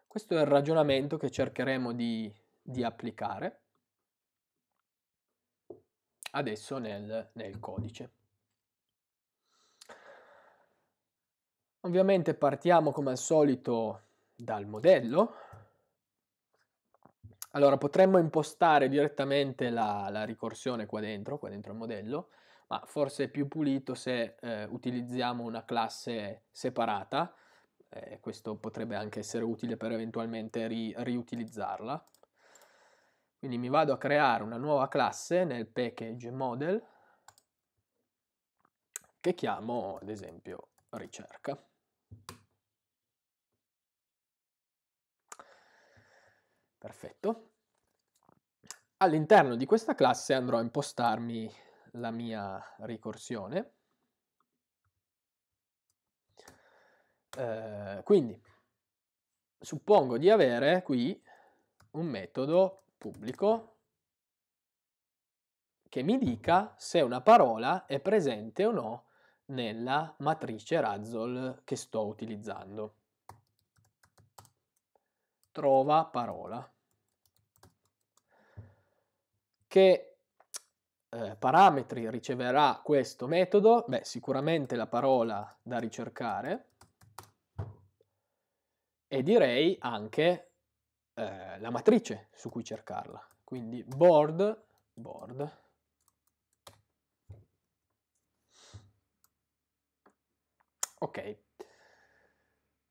questo è il ragionamento che cercheremo di, di applicare adesso nel, nel codice. Ovviamente partiamo come al solito dal modello. Allora potremmo impostare direttamente la, la ricorsione qua dentro, qua dentro il modello, ma forse è più pulito se eh, utilizziamo una classe separata, eh, questo potrebbe anche essere utile per eventualmente ri riutilizzarla. Quindi mi vado a creare una nuova classe nel package model che chiamo ad esempio ricerca. Perfetto. All'interno di questa classe andrò a impostarmi la mia ricorsione. Eh, quindi suppongo di avere qui un metodo pubblico che mi dica se una parola è presente o no nella matrice Razzle che sto utilizzando. Trova parola. Che eh, parametri riceverà questo metodo? Beh, sicuramente la parola da ricercare e direi anche eh, la matrice su cui cercarla. Quindi board, board Ok.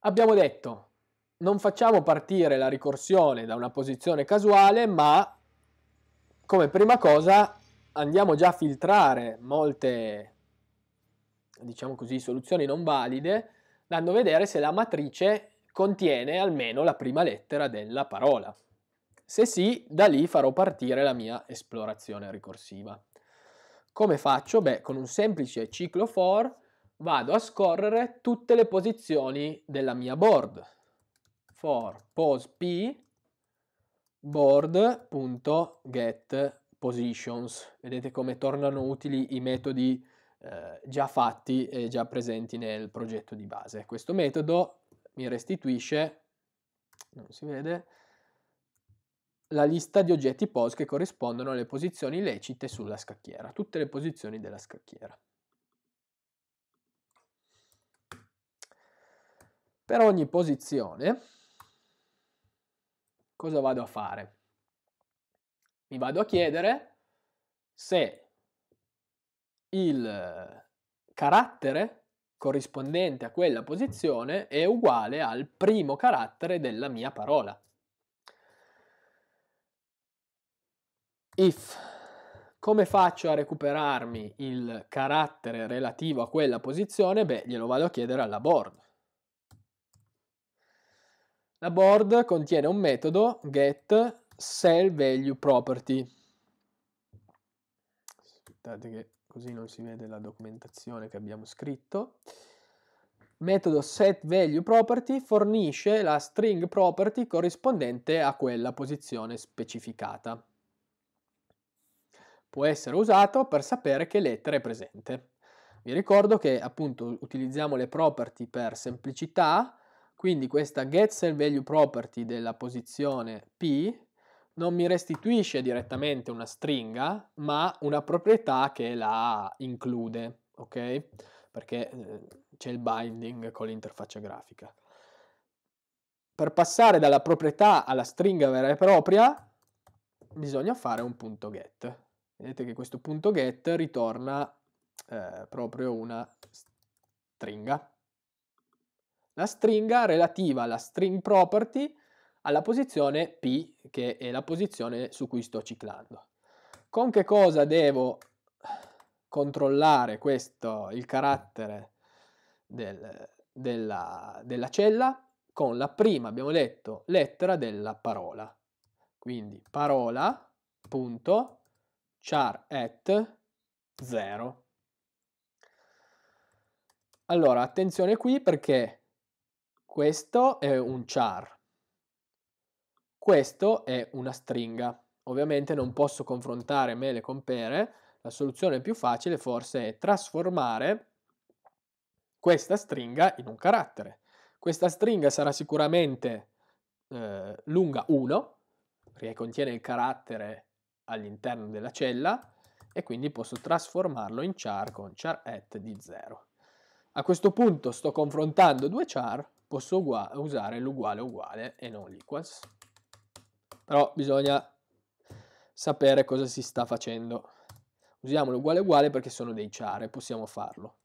Abbiamo detto, non facciamo partire la ricorsione da una posizione casuale, ma come prima cosa andiamo già a filtrare molte, diciamo così, soluzioni non valide, dando a vedere se la matrice contiene almeno la prima lettera della parola. Se sì, da lì farò partire la mia esplorazione ricorsiva. Come faccio? Beh, con un semplice ciclo for vado a scorrere tutte le posizioni della mia board. For pose p board.get Vedete come tornano utili i metodi eh, già fatti e già presenti nel progetto di base. Questo metodo mi restituisce, non si vede, la lista di oggetti POS che corrispondono alle posizioni lecite sulla scacchiera, tutte le posizioni della scacchiera. Per ogni posizione, cosa vado a fare? Mi vado a chiedere se il carattere corrispondente a quella posizione è uguale al primo carattere della mia parola. If, come faccio a recuperarmi il carattere relativo a quella posizione? Beh, glielo vado a chiedere alla board. La board contiene un metodo get cell value property. Aspettate che così non si vede la documentazione che abbiamo scritto. Metodo setValueProperty fornisce la string property corrispondente a quella posizione specificata. Può essere usato per sapere che lettera è presente. Vi ricordo che appunto utilizziamo le property per semplicità, quindi questa getSellValueProperty della posizione P non mi restituisce direttamente una stringa, ma una proprietà che la include, ok? Perché eh, c'è il binding con l'interfaccia grafica. Per passare dalla proprietà alla stringa vera e propria, bisogna fare un punto get. Vedete che questo punto get ritorna eh, proprio una stringa. La stringa relativa alla string property alla posizione P, che è la posizione su cui sto ciclando. Con che cosa devo controllare questo, il carattere del, della, della cella? Con la prima, abbiamo detto, lettera della parola. Quindi parola.char at 0. Allora, attenzione qui perché questo è un char, questo è una stringa. Ovviamente non posso confrontare mele con pere, la soluzione più facile forse è trasformare questa stringa in un carattere. Questa stringa sarà sicuramente eh, lunga 1, perché contiene il carattere all'interno della cella, e quindi posso trasformarlo in char con char at di 0. A questo punto sto confrontando due char, posso usare l'uguale uguale e non l'equals però bisogna sapere cosa si sta facendo. Usiamolo uguale uguale perché sono dei char possiamo farlo.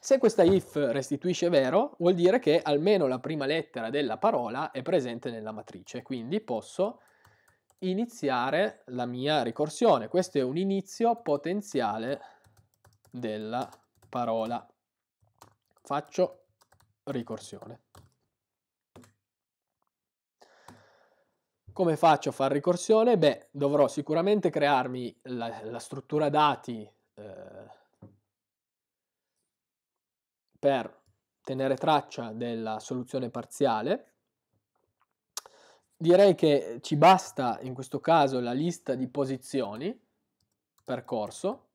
Se questa if restituisce vero, vuol dire che almeno la prima lettera della parola è presente nella matrice, quindi posso iniziare la mia ricorsione. Questo è un inizio potenziale della parola. Faccio ricorsione. Come faccio a fare ricorsione? Beh, dovrò sicuramente crearmi la, la struttura dati eh, per tenere traccia della soluzione parziale. Direi che ci basta in questo caso la lista di posizioni percorso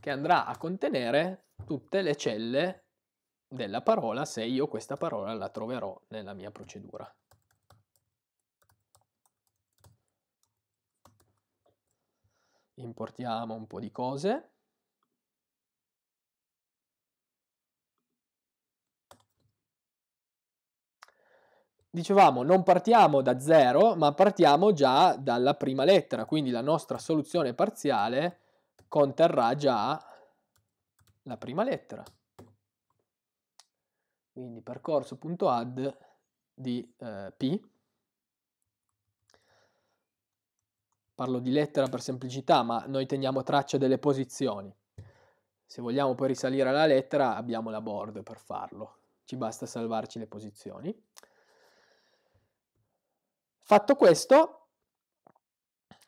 che andrà a contenere tutte le celle della parola se io questa parola la troverò nella mia procedura. importiamo un po' di cose. Dicevamo, non partiamo da zero, ma partiamo già dalla prima lettera, quindi la nostra soluzione parziale conterrà già la prima lettera. Quindi percorso.add di eh, P parlo di lettera per semplicità, ma noi teniamo traccia delle posizioni. Se vogliamo poi risalire alla lettera abbiamo la board per farlo, ci basta salvarci le posizioni. Fatto questo,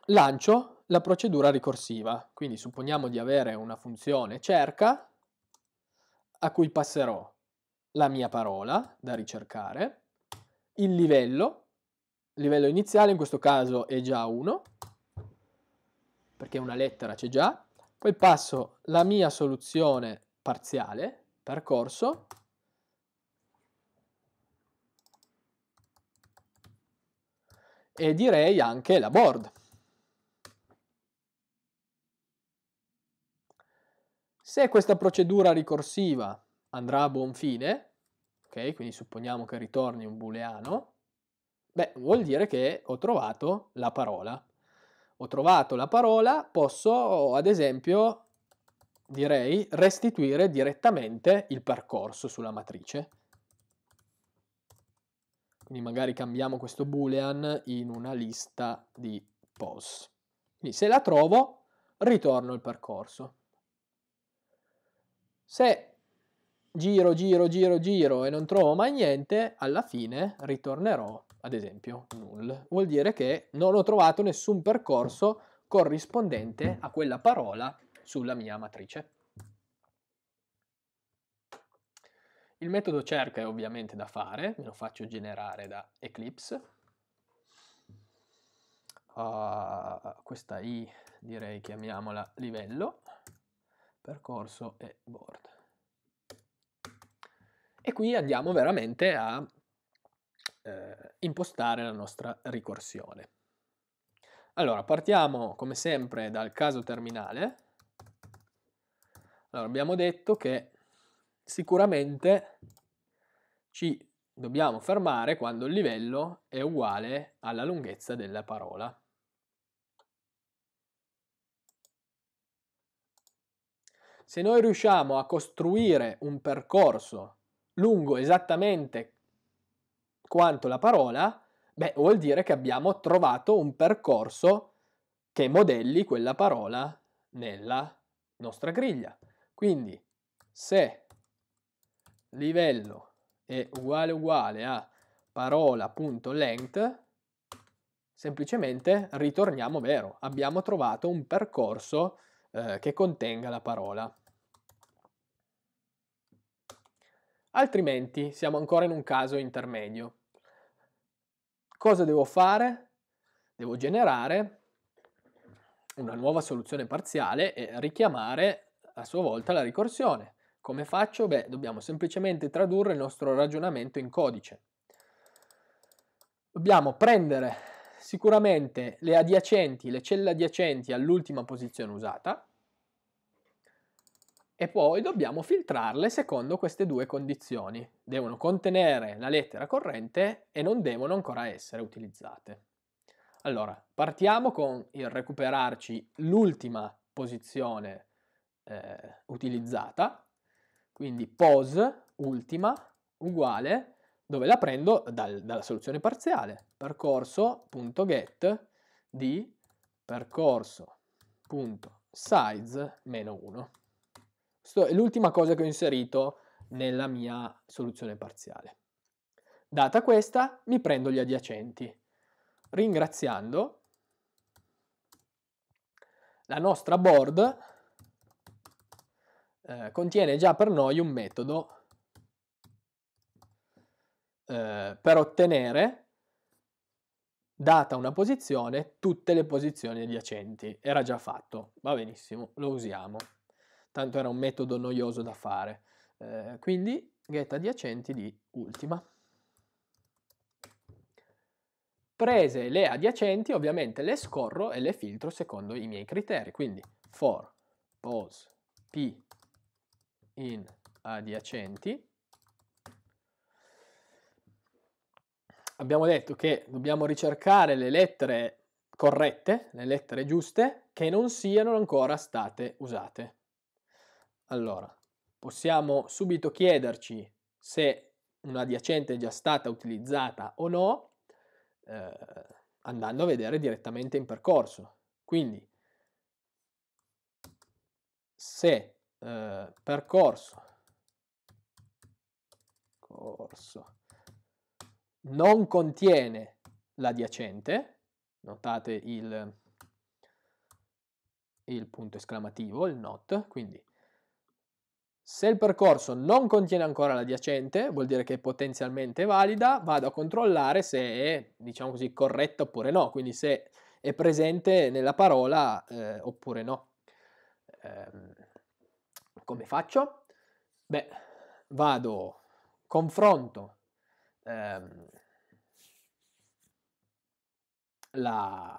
lancio la procedura ricorsiva, quindi supponiamo di avere una funzione cerca a cui passerò la mia parola da ricercare, il livello, livello iniziale in questo caso è già 1, perché una lettera c'è già, poi passo la mia soluzione parziale, percorso, e direi anche la board. Se questa procedura ricorsiva andrà a buon fine, ok, quindi supponiamo che ritorni un booleano, beh, vuol dire che ho trovato la parola ho trovato la parola, posso ad esempio, direi, restituire direttamente il percorso sulla matrice. Quindi magari cambiamo questo boolean in una lista di pos. Quindi se la trovo, ritorno il percorso. Se giro, giro, giro, giro e non trovo mai niente, alla fine ritornerò ad esempio null. Vuol dire che non ho trovato nessun percorso corrispondente a quella parola sulla mia matrice. Il metodo cerca è ovviamente da fare, me lo faccio generare da Eclipse. Uh, questa i direi chiamiamola livello, percorso e board. E qui andiamo veramente a eh, impostare la nostra ricorsione. Allora, partiamo come sempre dal caso terminale. Allora, abbiamo detto che sicuramente ci dobbiamo fermare quando il livello è uguale alla lunghezza della parola. Se noi riusciamo a costruire un percorso lungo esattamente quanto la parola, beh, vuol dire che abbiamo trovato un percorso che modelli quella parola nella nostra griglia. Quindi se livello è uguale uguale a parola.length, semplicemente ritorniamo vero, abbiamo trovato un percorso eh, che contenga la parola. Altrimenti siamo ancora in un caso intermedio. Cosa devo fare? Devo generare una nuova soluzione parziale e richiamare a sua volta la ricorsione. Come faccio? Beh, dobbiamo semplicemente tradurre il nostro ragionamento in codice. Dobbiamo prendere sicuramente le adiacenti, le celle adiacenti all'ultima posizione usata, e poi dobbiamo filtrarle secondo queste due condizioni. Devono contenere la lettera corrente e non devono ancora essere utilizzate. Allora, partiamo con il recuperarci l'ultima posizione eh, utilizzata, quindi pos ultima uguale, dove la prendo dal, dalla soluzione parziale, percorso.get di percorso.size-1. Sto, l'ultima cosa che ho inserito nella mia soluzione parziale. Data questa, mi prendo gli adiacenti, ringraziando la nostra board eh, contiene già per noi un metodo eh, per ottenere, data una posizione, tutte le posizioni adiacenti. Era già fatto, va benissimo, lo usiamo tanto era un metodo noioso da fare. Eh, quindi get adiacenti di ultima. Prese le adiacenti, ovviamente le scorro e le filtro secondo i miei criteri, quindi for pose p in adiacenti. Abbiamo detto che dobbiamo ricercare le lettere corrette, le lettere giuste, che non siano ancora state usate. Allora, possiamo subito chiederci se un adiacente è già stata utilizzata o no, eh, andando a vedere direttamente in percorso. Quindi, se eh, percorso corso, non contiene l'adiacente, notate il, il punto esclamativo, il not, quindi se il percorso non contiene ancora l'adiacente, vuol dire che è potenzialmente valida, vado a controllare se è, diciamo così, corretta oppure no, quindi se è presente nella parola eh, oppure no. Ehm, come faccio? Beh, vado, confronto ehm, la,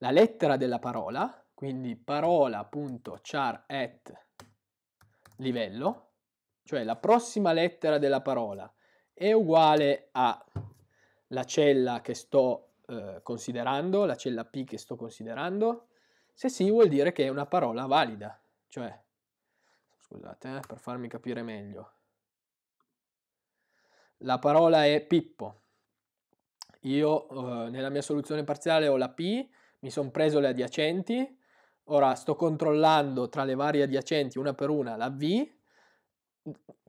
la lettera della parola, quindi parola.char at livello, cioè la prossima lettera della parola è uguale alla cella che sto eh, considerando, la cella P che sto considerando, se sì vuol dire che è una parola valida, cioè, scusate, eh, per farmi capire meglio, la parola è Pippo, io eh, nella mia soluzione parziale ho la P, mi sono preso le adiacenti, Ora sto controllando tra le varie adiacenti una per una la V,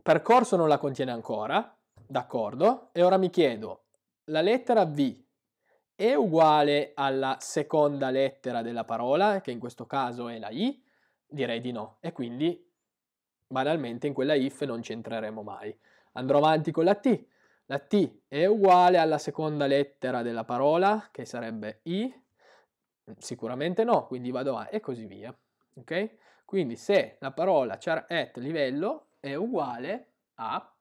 percorso non la contiene ancora, d'accordo? E ora mi chiedo, la lettera V è uguale alla seconda lettera della parola, che in questo caso è la I? Direi di no, e quindi banalmente in quella if non ci entreremo mai. Andrò avanti con la T. La T è uguale alla seconda lettera della parola, che sarebbe I, Sicuramente no, quindi vado a e così via. Okay? Quindi se la parola char at livello è uguale a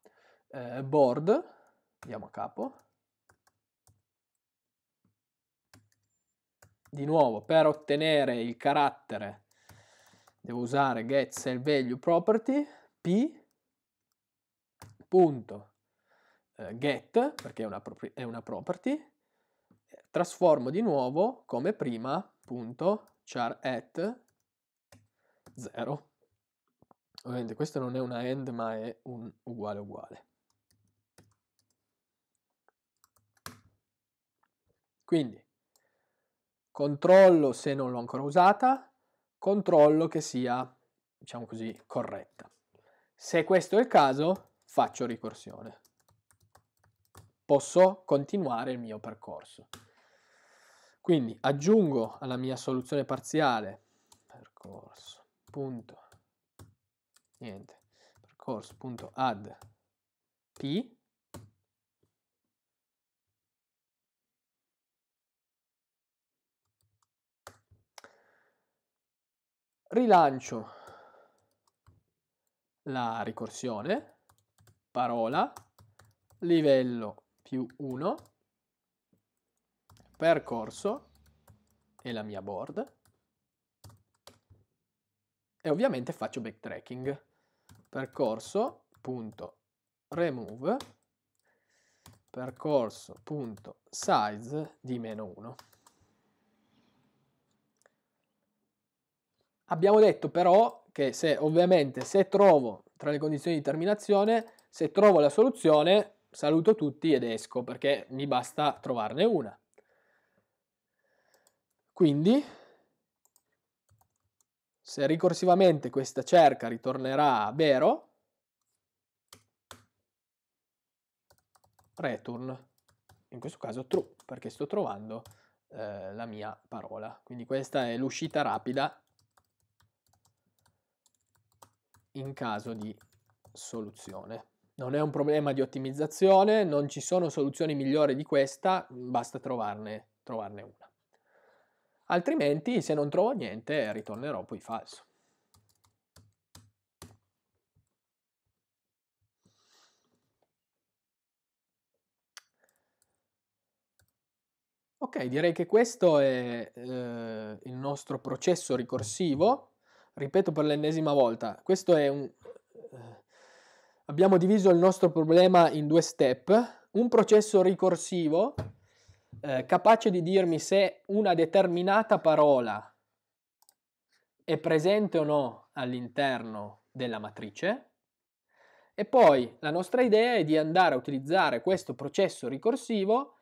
eh, board, andiamo a capo, di nuovo per ottenere il carattere devo usare get cell value property p punto eh, get perché è una, è una property trasformo di nuovo come prima punto char at 0 ovviamente questo non è una end ma è un uguale uguale quindi controllo se non l'ho ancora usata controllo che sia diciamo così corretta se questo è il caso faccio ricorsione posso continuare il mio percorso quindi aggiungo alla mia soluzione parziale percorso. Punto, niente, percorso punto percorso.add p rilancio la ricorsione, parola, livello più 1 percorso e la mia board e ovviamente faccio backtracking percorso.remove percorso.size di meno 1 abbiamo detto però che se ovviamente se trovo tra le condizioni di terminazione se trovo la soluzione saluto tutti ed esco perché mi basta trovarne una quindi, se ricorsivamente questa cerca ritornerà vero, return, in questo caso true, perché sto trovando eh, la mia parola. Quindi questa è l'uscita rapida in caso di soluzione. Non è un problema di ottimizzazione, non ci sono soluzioni migliori di questa, basta trovarne, trovarne una altrimenti se non trovo niente ritornerò poi falso. Ok, direi che questo è eh, il nostro processo ricorsivo. Ripeto per l'ennesima volta, questo è un... Eh, abbiamo diviso il nostro problema in due step. Un processo ricorsivo eh, capace di dirmi se una determinata parola è presente o no all'interno della matrice e poi la nostra idea è di andare a utilizzare questo processo ricorsivo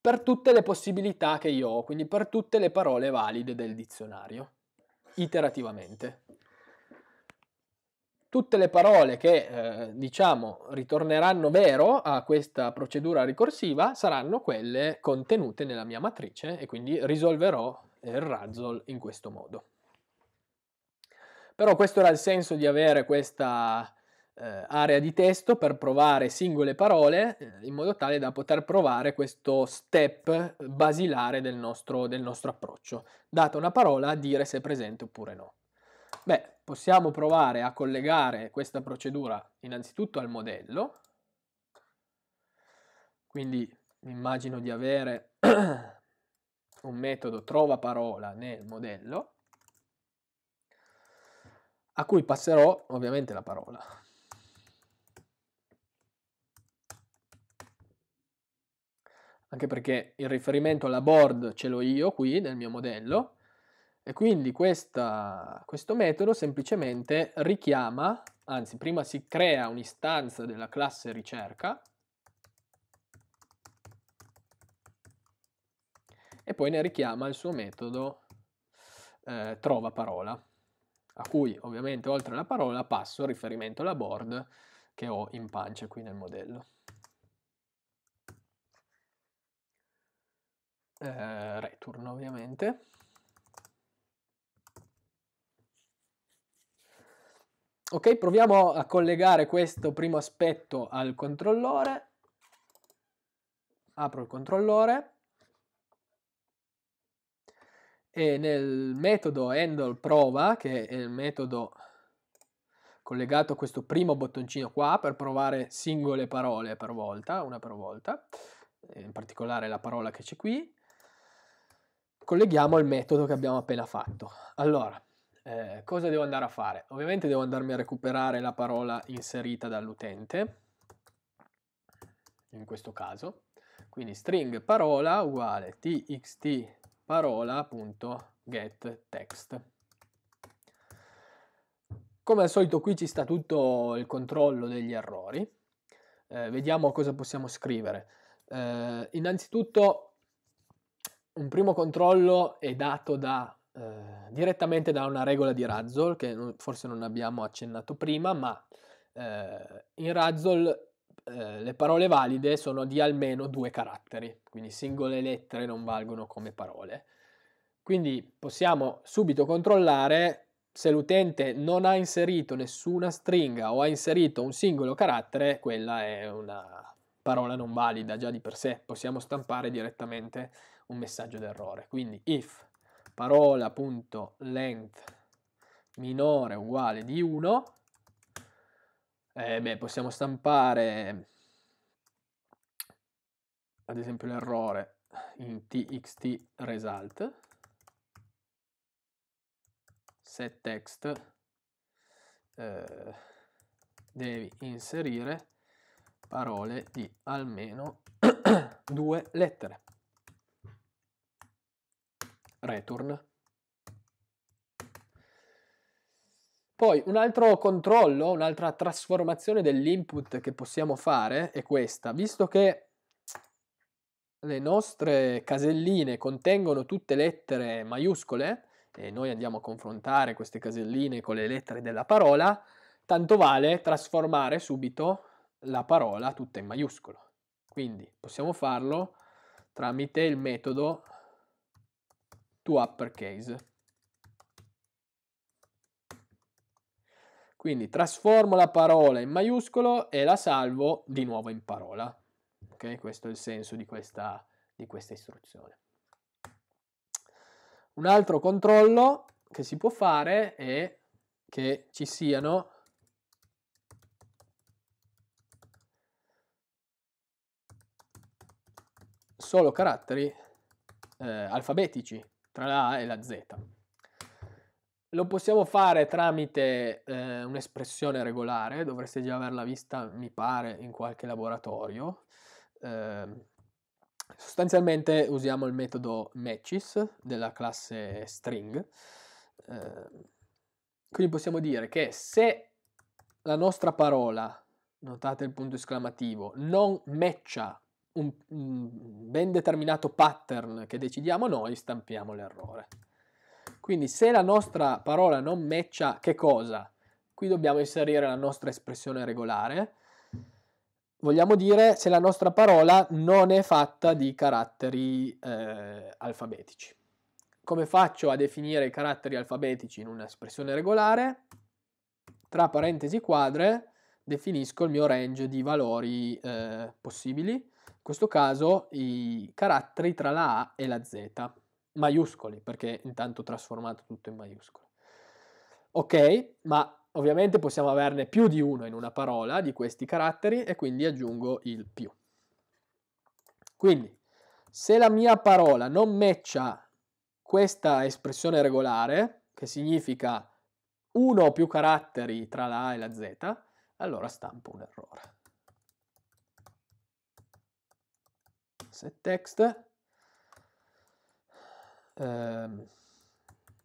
per tutte le possibilità che io ho, quindi per tutte le parole valide del dizionario, iterativamente tutte le parole che eh, diciamo ritorneranno vero a questa procedura ricorsiva saranno quelle contenute nella mia matrice e quindi risolverò il razzle in questo modo. Però questo era il senso di avere questa eh, area di testo per provare singole parole eh, in modo tale da poter provare questo step basilare del nostro, del nostro approccio. Data una parola, dire se è presente oppure no. Beh, possiamo provare a collegare questa procedura innanzitutto al modello, quindi immagino di avere un metodo trova parola nel modello, a cui passerò ovviamente la parola. Anche perché il riferimento alla board ce l'ho io qui nel mio modello, e quindi questa, questo metodo semplicemente richiama, anzi prima si crea un'istanza della classe ricerca e poi ne richiama il suo metodo eh, trova parola, a cui ovviamente oltre alla parola passo il riferimento alla board che ho in pancia qui nel modello. Eh, return ovviamente. Ok, proviamo a collegare questo primo aspetto al controllore. Apro il controllore e nel metodo handle prova, che è il metodo collegato a questo primo bottoncino qua per provare singole parole per volta, una per volta, in particolare la parola che c'è qui, colleghiamo il metodo che abbiamo appena fatto. Allora, eh, cosa devo andare a fare? Ovviamente devo andarmi a recuperare la parola inserita dall'utente, in questo caso, quindi string parola uguale txt parola.getText. Come al solito qui ci sta tutto il controllo degli errori, eh, vediamo cosa possiamo scrivere. Eh, innanzitutto un primo controllo è dato da eh, direttamente da una regola di Razzle, che forse non abbiamo accennato prima, ma eh, in Razzle eh, le parole valide sono di almeno due caratteri, quindi singole lettere non valgono come parole. Quindi possiamo subito controllare se l'utente non ha inserito nessuna stringa o ha inserito un singolo carattere, quella è una parola non valida già di per sé, possiamo stampare direttamente un messaggio d'errore. Quindi if parola.length minore uguale di 1, eh, beh, possiamo stampare ad esempio l'errore in txt result set text eh, devi inserire parole di almeno due lettere return. Poi un altro controllo, un'altra trasformazione dell'input che possiamo fare è questa. Visto che le nostre caselline contengono tutte lettere maiuscole, e noi andiamo a confrontare queste caselline con le lettere della parola, tanto vale trasformare subito la parola tutta in maiuscolo. Quindi possiamo farlo tramite il metodo to uppercase. Quindi trasformo la parola in maiuscolo e la salvo di nuovo in parola. Ok, Questo è il senso di questa, di questa istruzione. Un altro controllo che si può fare è che ci siano solo caratteri eh, alfabetici tra la A e la Z. Lo possiamo fare tramite eh, un'espressione regolare, dovreste già averla vista, mi pare, in qualche laboratorio. Eh, sostanzialmente usiamo il metodo matches della classe string. Eh, quindi possiamo dire che se la nostra parola, notate il punto esclamativo, non matcha un, un mm, ben determinato pattern che decidiamo noi, stampiamo l'errore. Quindi se la nostra parola non matcha, che cosa? Qui dobbiamo inserire la nostra espressione regolare. Vogliamo dire se la nostra parola non è fatta di caratteri eh, alfabetici. Come faccio a definire i caratteri alfabetici in un'espressione regolare? Tra parentesi quadre definisco il mio range di valori eh, possibili questo caso i caratteri tra la A e la Z, maiuscoli, perché intanto ho trasformato tutto in maiuscoli. Ok, ma ovviamente possiamo averne più di uno in una parola di questi caratteri e quindi aggiungo il più. Quindi, se la mia parola non matcha questa espressione regolare, che significa uno o più caratteri tra la A e la Z, allora stampo un errore. set text eh,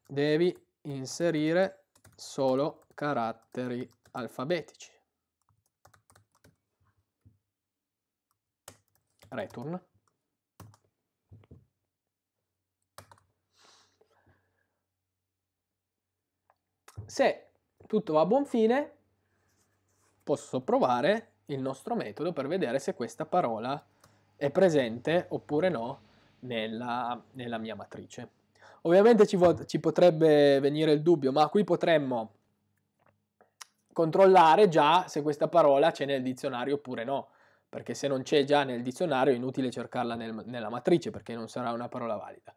devi inserire solo caratteri alfabetici return se tutto va a buon fine posso provare il nostro metodo per vedere se questa parola è presente oppure no nella, nella mia matrice. Ovviamente ci, ci potrebbe venire il dubbio, ma qui potremmo controllare già se questa parola c'è nel dizionario oppure no, perché se non c'è già nel dizionario è inutile cercarla nel, nella matrice perché non sarà una parola valida.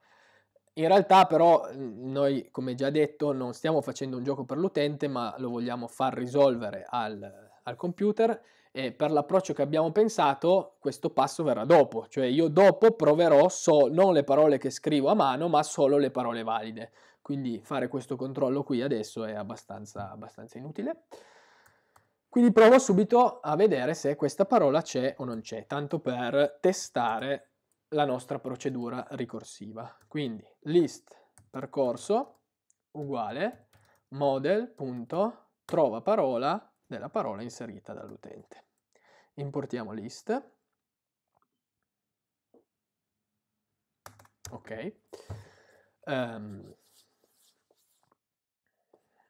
In realtà però noi, come già detto, non stiamo facendo un gioco per l'utente, ma lo vogliamo far risolvere al, al computer eh, per l'approccio che abbiamo pensato, questo passo verrà dopo, cioè io dopo proverò so, non le parole che scrivo a mano, ma solo le parole valide. Quindi fare questo controllo qui adesso è abbastanza, abbastanza inutile. Quindi provo subito a vedere se questa parola c'è o non c'è, tanto per testare la nostra procedura ricorsiva. Quindi list percorso uguale model.trova parola della parola inserita dall'utente importiamo list, ok, um,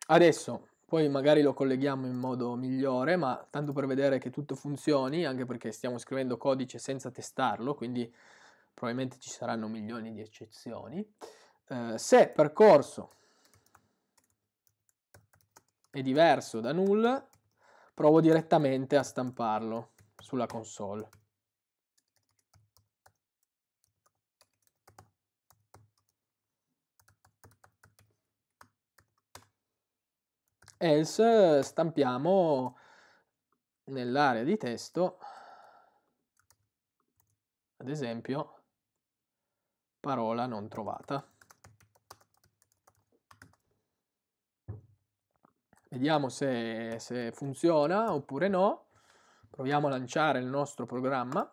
adesso poi magari lo colleghiamo in modo migliore, ma tanto per vedere che tutto funzioni, anche perché stiamo scrivendo codice senza testarlo, quindi probabilmente ci saranno milioni di eccezioni. Eh, se percorso è diverso da null, provo direttamente a stamparlo sulla console. Else eh, stampiamo nell'area di testo, ad esempio, parola non trovata. Vediamo se, se funziona oppure no. Proviamo a lanciare il nostro programma.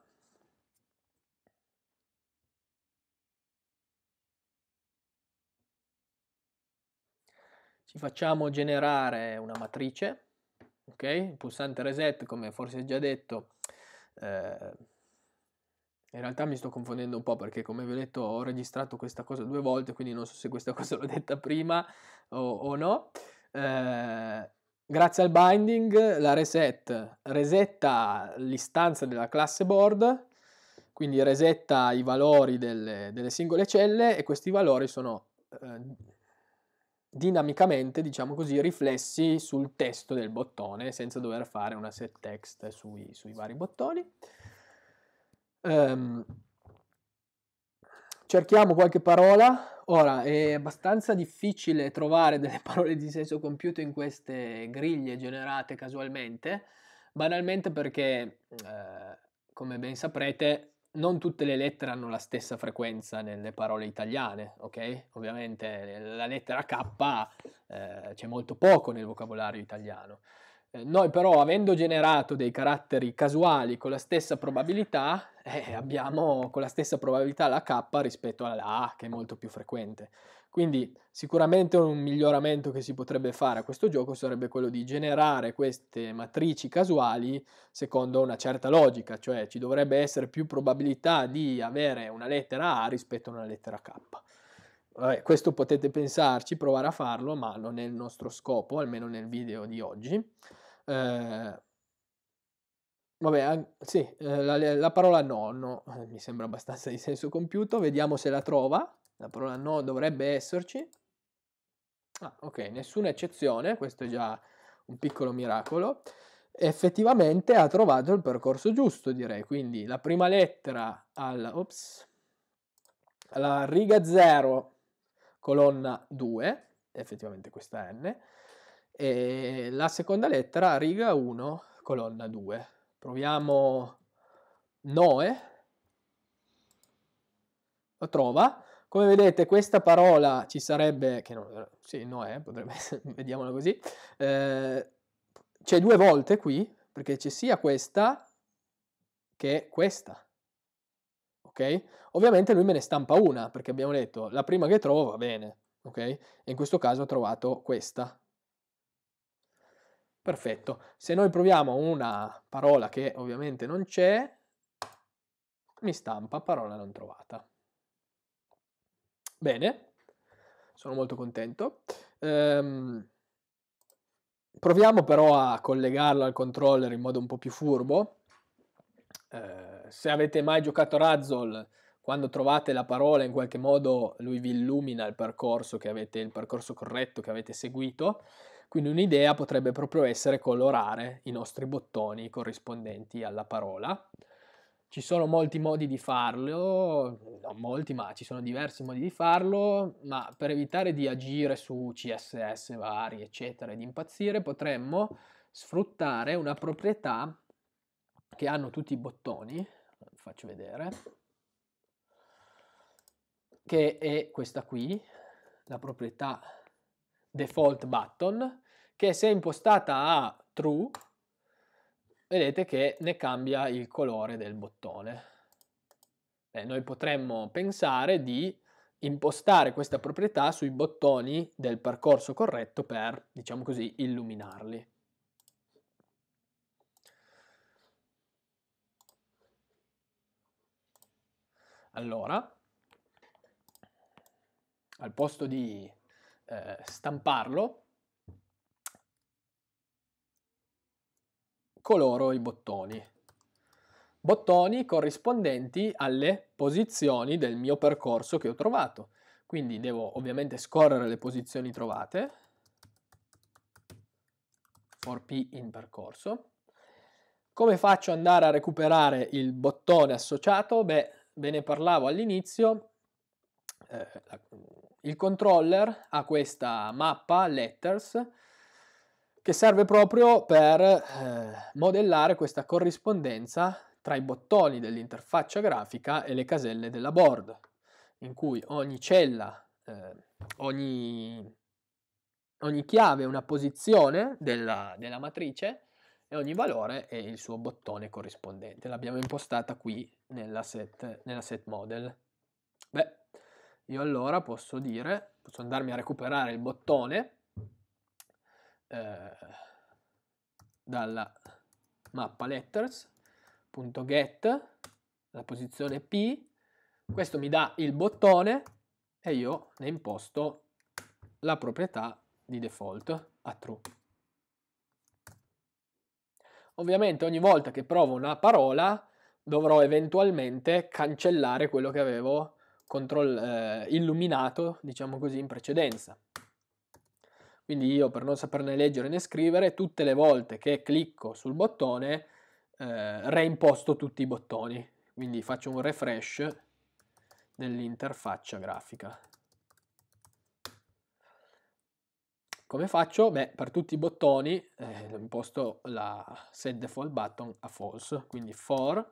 Ci facciamo generare una matrice, ok? Il pulsante reset, come forse già detto, eh, in realtà mi sto confondendo un po' perché come vi ho detto ho registrato questa cosa due volte, quindi non so se questa cosa l'ho detta prima o, o no. Eh, Grazie al binding la reset resetta l'istanza della classe board, quindi resetta i valori delle, delle singole celle e questi valori sono eh, dinamicamente, diciamo così, riflessi sul testo del bottone senza dover fare una set text sui, sui vari bottoni. Um, cerchiamo qualche parola. Ora, è abbastanza difficile trovare delle parole di senso compiuto in queste griglie generate casualmente, banalmente perché, eh, come ben saprete, non tutte le lettere hanno la stessa frequenza nelle parole italiane, ok? Ovviamente eh, la lettera K eh, c'è molto poco nel vocabolario italiano. Eh, noi però avendo generato dei caratteri casuali con la stessa probabilità, eh, abbiamo con la stessa probabilità la K rispetto alla A che è molto più frequente. Quindi sicuramente un miglioramento che si potrebbe fare a questo gioco sarebbe quello di generare queste matrici casuali secondo una certa logica, cioè ci dovrebbe essere più probabilità di avere una lettera A rispetto a una lettera K. Vabbè, questo potete pensarci, provare a farlo, ma non è il nostro scopo, almeno nel video di oggi. Eh, vabbè, sì, ehm, la, la, parola nonno eh, mi sembra abbastanza di senso compiuto. Vediamo se la trova. La parola no dovrebbe esserci. Ah, ok, nessuna eccezione, questo è già un piccolo miracolo. Effettivamente ha trovato il percorso giusto, direi. Quindi la prima lettera alla, ops, alla riga 0, colonna 2, effettivamente questa N, e la seconda lettera riga 1, colonna 2. Proviamo Noe, lo trova. Come vedete questa parola ci sarebbe, che non, sì, Noè, eh, potrebbe essere, vediamola così, eh, c'è due volte qui, perché c'è sia questa che questa. Ok? Ovviamente lui me ne stampa una, perché abbiamo detto la prima che trovo va bene, ok? E in questo caso ha trovato questa, Perfetto. Se noi proviamo una parola che ovviamente non c'è, mi stampa parola non trovata. Bene, sono molto contento. Ehm, proviamo però a collegarlo al controller in modo un po' più furbo. Ehm, se avete mai giocato a Razzle, quando trovate la parola in qualche modo lui vi illumina il percorso che avete, il percorso corretto che avete seguito. Quindi un'idea potrebbe proprio essere colorare i nostri bottoni corrispondenti alla parola. Ci sono molti modi di farlo, non molti, ma ci sono diversi modi di farlo, ma per evitare di agire su CSS vari, eccetera, e di impazzire, potremmo sfruttare una proprietà che hanno tutti i bottoni, vi faccio vedere, che è questa qui, la proprietà default button, che se è impostata a true, vedete che ne cambia il colore del bottone. Eh, noi potremmo pensare di impostare questa proprietà sui bottoni del percorso corretto per, diciamo così, illuminarli. Allora, al posto di eh, stamparlo, coloro i bottoni. Bottoni corrispondenti alle posizioni del mio percorso che ho trovato. Quindi devo ovviamente scorrere le posizioni trovate, for p in percorso. Come faccio ad andare a recuperare il bottone associato? Beh, ve ne parlavo all'inizio, eh, il controller ha questa mappa letters che serve proprio per eh, modellare questa corrispondenza tra i bottoni dell'interfaccia grafica e le caselle della board, in cui ogni cella, eh, ogni, ogni, chiave è una posizione della, della, matrice e ogni valore è il suo bottone corrispondente. L'abbiamo impostata qui nella set, nella set model. Beh, io allora posso dire, posso andarmi a recuperare il bottone eh, dalla mappa letters.get, la posizione P, questo mi dà il bottone e io ne imposto la proprietà di default a true. Ovviamente ogni volta che provo una parola dovrò eventualmente cancellare quello che avevo eh, illuminato, diciamo così, in precedenza. Quindi io per non saperne leggere né scrivere, tutte le volte che clicco sul bottone eh, reimposto tutti i bottoni. Quindi faccio un refresh dell'interfaccia grafica. Come faccio? Beh, per tutti i bottoni eh, imposto la set default button a false, quindi for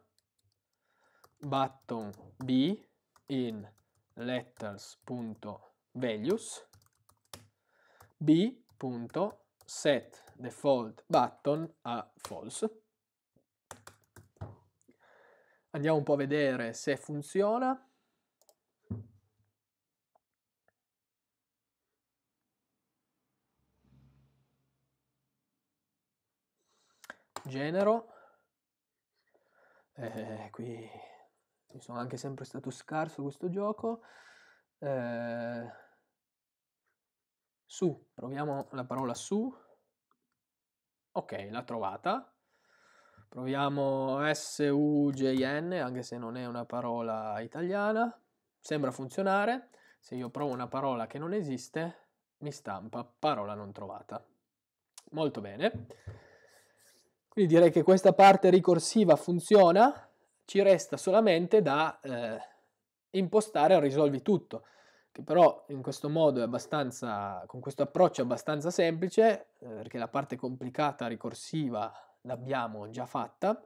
button b in letters.values b.set default button a false. Andiamo un po' a vedere se funziona. Genero. Eh, qui mi sono anche sempre stato scarso questo gioco. Eh, su, proviamo la parola su, ok, l'ha trovata, proviamo SUJN, anche se non è una parola italiana, sembra funzionare, se io provo una parola che non esiste, mi stampa parola non trovata. Molto bene. Quindi direi che questa parte ricorsiva funziona, ci resta solamente da eh, impostare a risolvi tutto che però in questo modo è abbastanza, con questo approccio è abbastanza semplice, eh, perché la parte complicata ricorsiva l'abbiamo già fatta.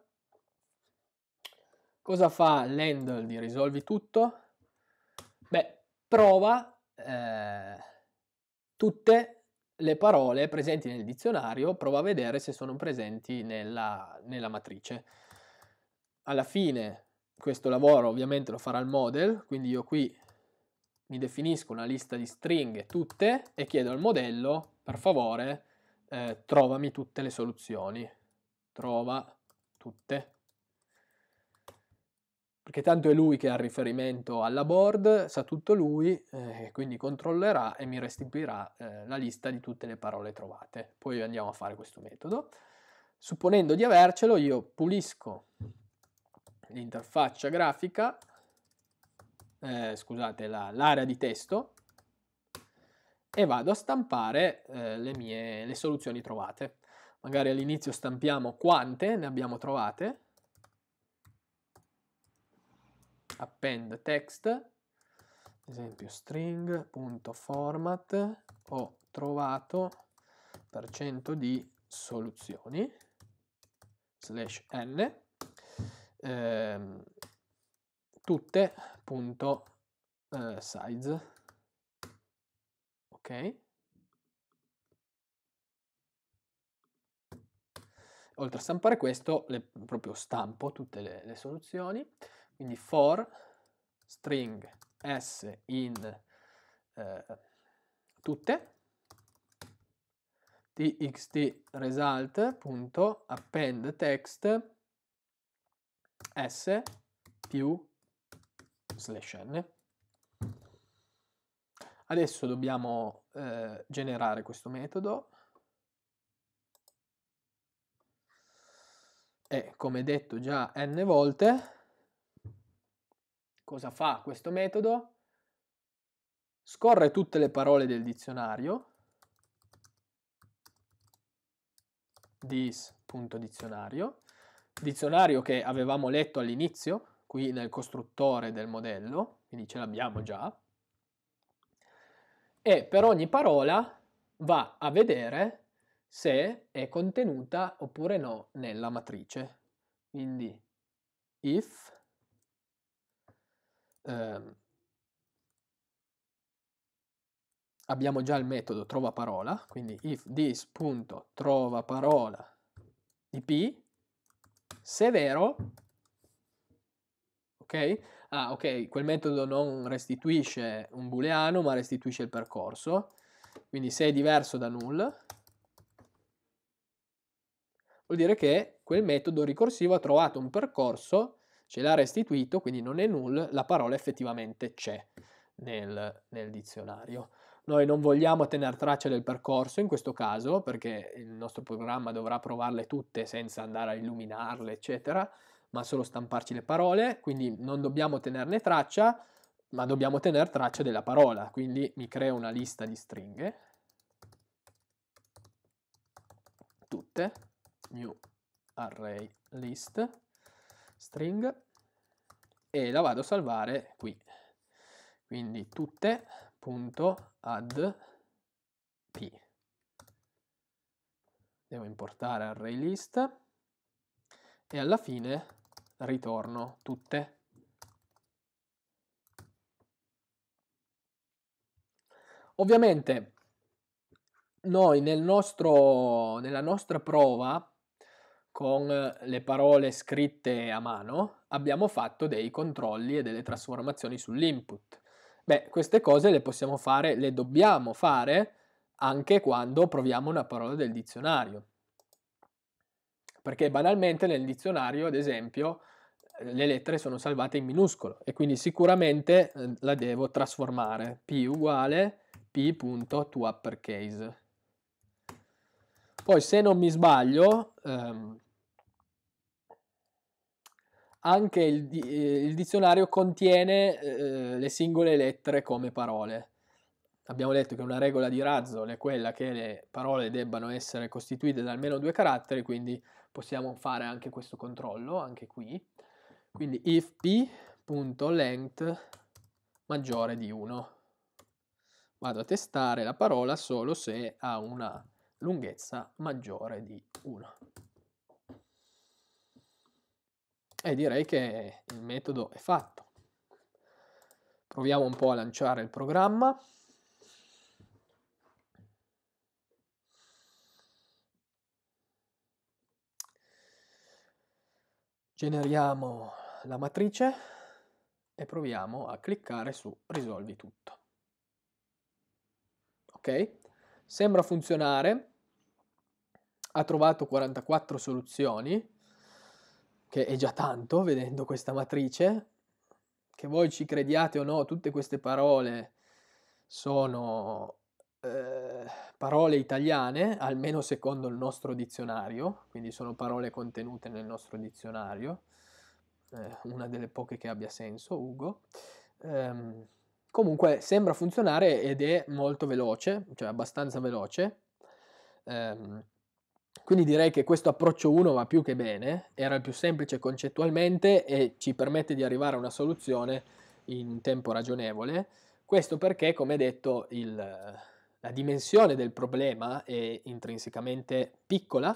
Cosa fa l'handle di risolvi tutto? Beh, prova eh, tutte le parole presenti nel dizionario, prova a vedere se sono presenti nella, nella matrice. Alla fine questo lavoro ovviamente lo farà il model, quindi io qui mi definisco una lista di stringhe tutte e chiedo al modello, per favore, eh, trovami tutte le soluzioni. Trova tutte. Perché tanto è lui che ha riferimento alla board, sa tutto lui, eh, quindi controllerà e mi restituirà eh, la lista di tutte le parole trovate. Poi andiamo a fare questo metodo. Supponendo di avercelo, io pulisco l'interfaccia grafica eh, scusate, la, l'area di testo e vado a stampare eh, le mie le soluzioni trovate. Magari all'inizio stampiamo quante ne abbiamo trovate. Append text, ad esempio string.format, ho trovato per cento di soluzioni, slash n. Ehm, tutte.size eh, ok oltre a stampare questo le, proprio stampo tutte le, le soluzioni quindi for string s in eh, tutte txt result.append text s più slash n. Adesso dobbiamo eh, generare questo metodo e come detto già n volte cosa fa questo metodo? Scorre tutte le parole del dizionario dis.dizionario, dizionario che avevamo letto all'inizio qui nel costruttore del modello, quindi ce l'abbiamo già, e per ogni parola va a vedere se è contenuta oppure no nella matrice. Quindi if ehm, abbiamo già il metodo trova parola, quindi if parola di p, se è vero ok? Ah, ok, quel metodo non restituisce un booleano, ma restituisce il percorso, quindi se è diverso da null, vuol dire che quel metodo ricorsivo ha trovato un percorso, ce l'ha restituito, quindi non è null, la parola effettivamente c'è nel, nel dizionario. Noi non vogliamo tenere traccia del percorso in questo caso, perché il nostro programma dovrà provarle tutte senza andare a illuminarle, eccetera, ma solo stamparci le parole, quindi non dobbiamo tenerne traccia, ma dobbiamo tenere traccia della parola, quindi mi creo una lista di stringhe, tutte, new array list, string, e la vado a salvare qui. Quindi tutte.add p. Devo importare array list e alla fine ritorno tutte. Ovviamente noi nel nostro, nella nostra prova con le parole scritte a mano abbiamo fatto dei controlli e delle trasformazioni sull'input. Beh, queste cose le possiamo fare, le dobbiamo fare anche quando proviamo una parola del dizionario perché banalmente nel dizionario, ad esempio, eh, le lettere sono salvate in minuscolo e quindi sicuramente eh, la devo trasformare p uguale p.toUppercase. Poi se non mi sbaglio, ehm, anche il, eh, il, dizionario contiene eh, le singole lettere come parole. Abbiamo detto che una regola di Razzol è quella che le parole debbano essere costituite da almeno due caratteri, quindi possiamo fare anche questo controllo, anche qui. Quindi if p.length maggiore di 1. Vado a testare la parola solo se ha una lunghezza maggiore di 1. E direi che il metodo è fatto. Proviamo un po' a lanciare il programma. Generiamo la matrice e proviamo a cliccare su risolvi tutto. Ok? Sembra funzionare, ha trovato 44 soluzioni, che è già tanto vedendo questa matrice, che voi ci crediate o no, tutte queste parole sono eh, parole italiane, almeno secondo il nostro dizionario, quindi sono parole contenute nel nostro dizionario, eh, una delle poche che abbia senso, Ugo. Ehm, comunque sembra funzionare ed è molto veloce, cioè abbastanza veloce. Ehm, quindi direi che questo approccio 1 va più che bene, era il più semplice concettualmente e ci permette di arrivare a una soluzione in tempo ragionevole. Questo perché, come detto, il, la dimensione del problema è intrinsecamente piccola,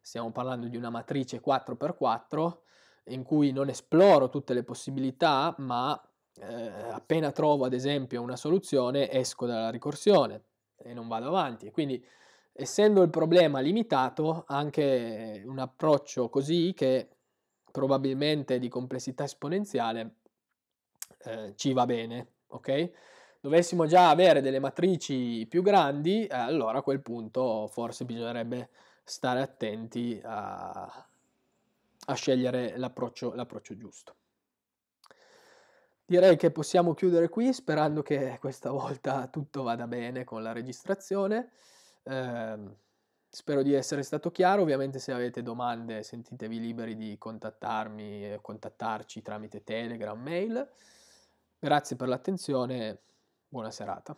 stiamo parlando di una matrice 4x4 in cui non esploro tutte le possibilità, ma eh, appena trovo ad esempio una soluzione esco dalla ricorsione e non vado avanti. Quindi essendo il problema limitato, anche un approccio così che probabilmente di complessità esponenziale eh, ci va bene, ok? dovessimo già avere delle matrici più grandi, eh, allora a quel punto forse bisognerebbe stare attenti a, a scegliere l'approccio, l'approccio giusto. Direi che possiamo chiudere qui sperando che questa volta tutto vada bene con la registrazione. Eh, spero di essere stato chiaro, ovviamente se avete domande sentitevi liberi di contattarmi e contattarci tramite Telegram, mail. Grazie per l'attenzione Buona serata.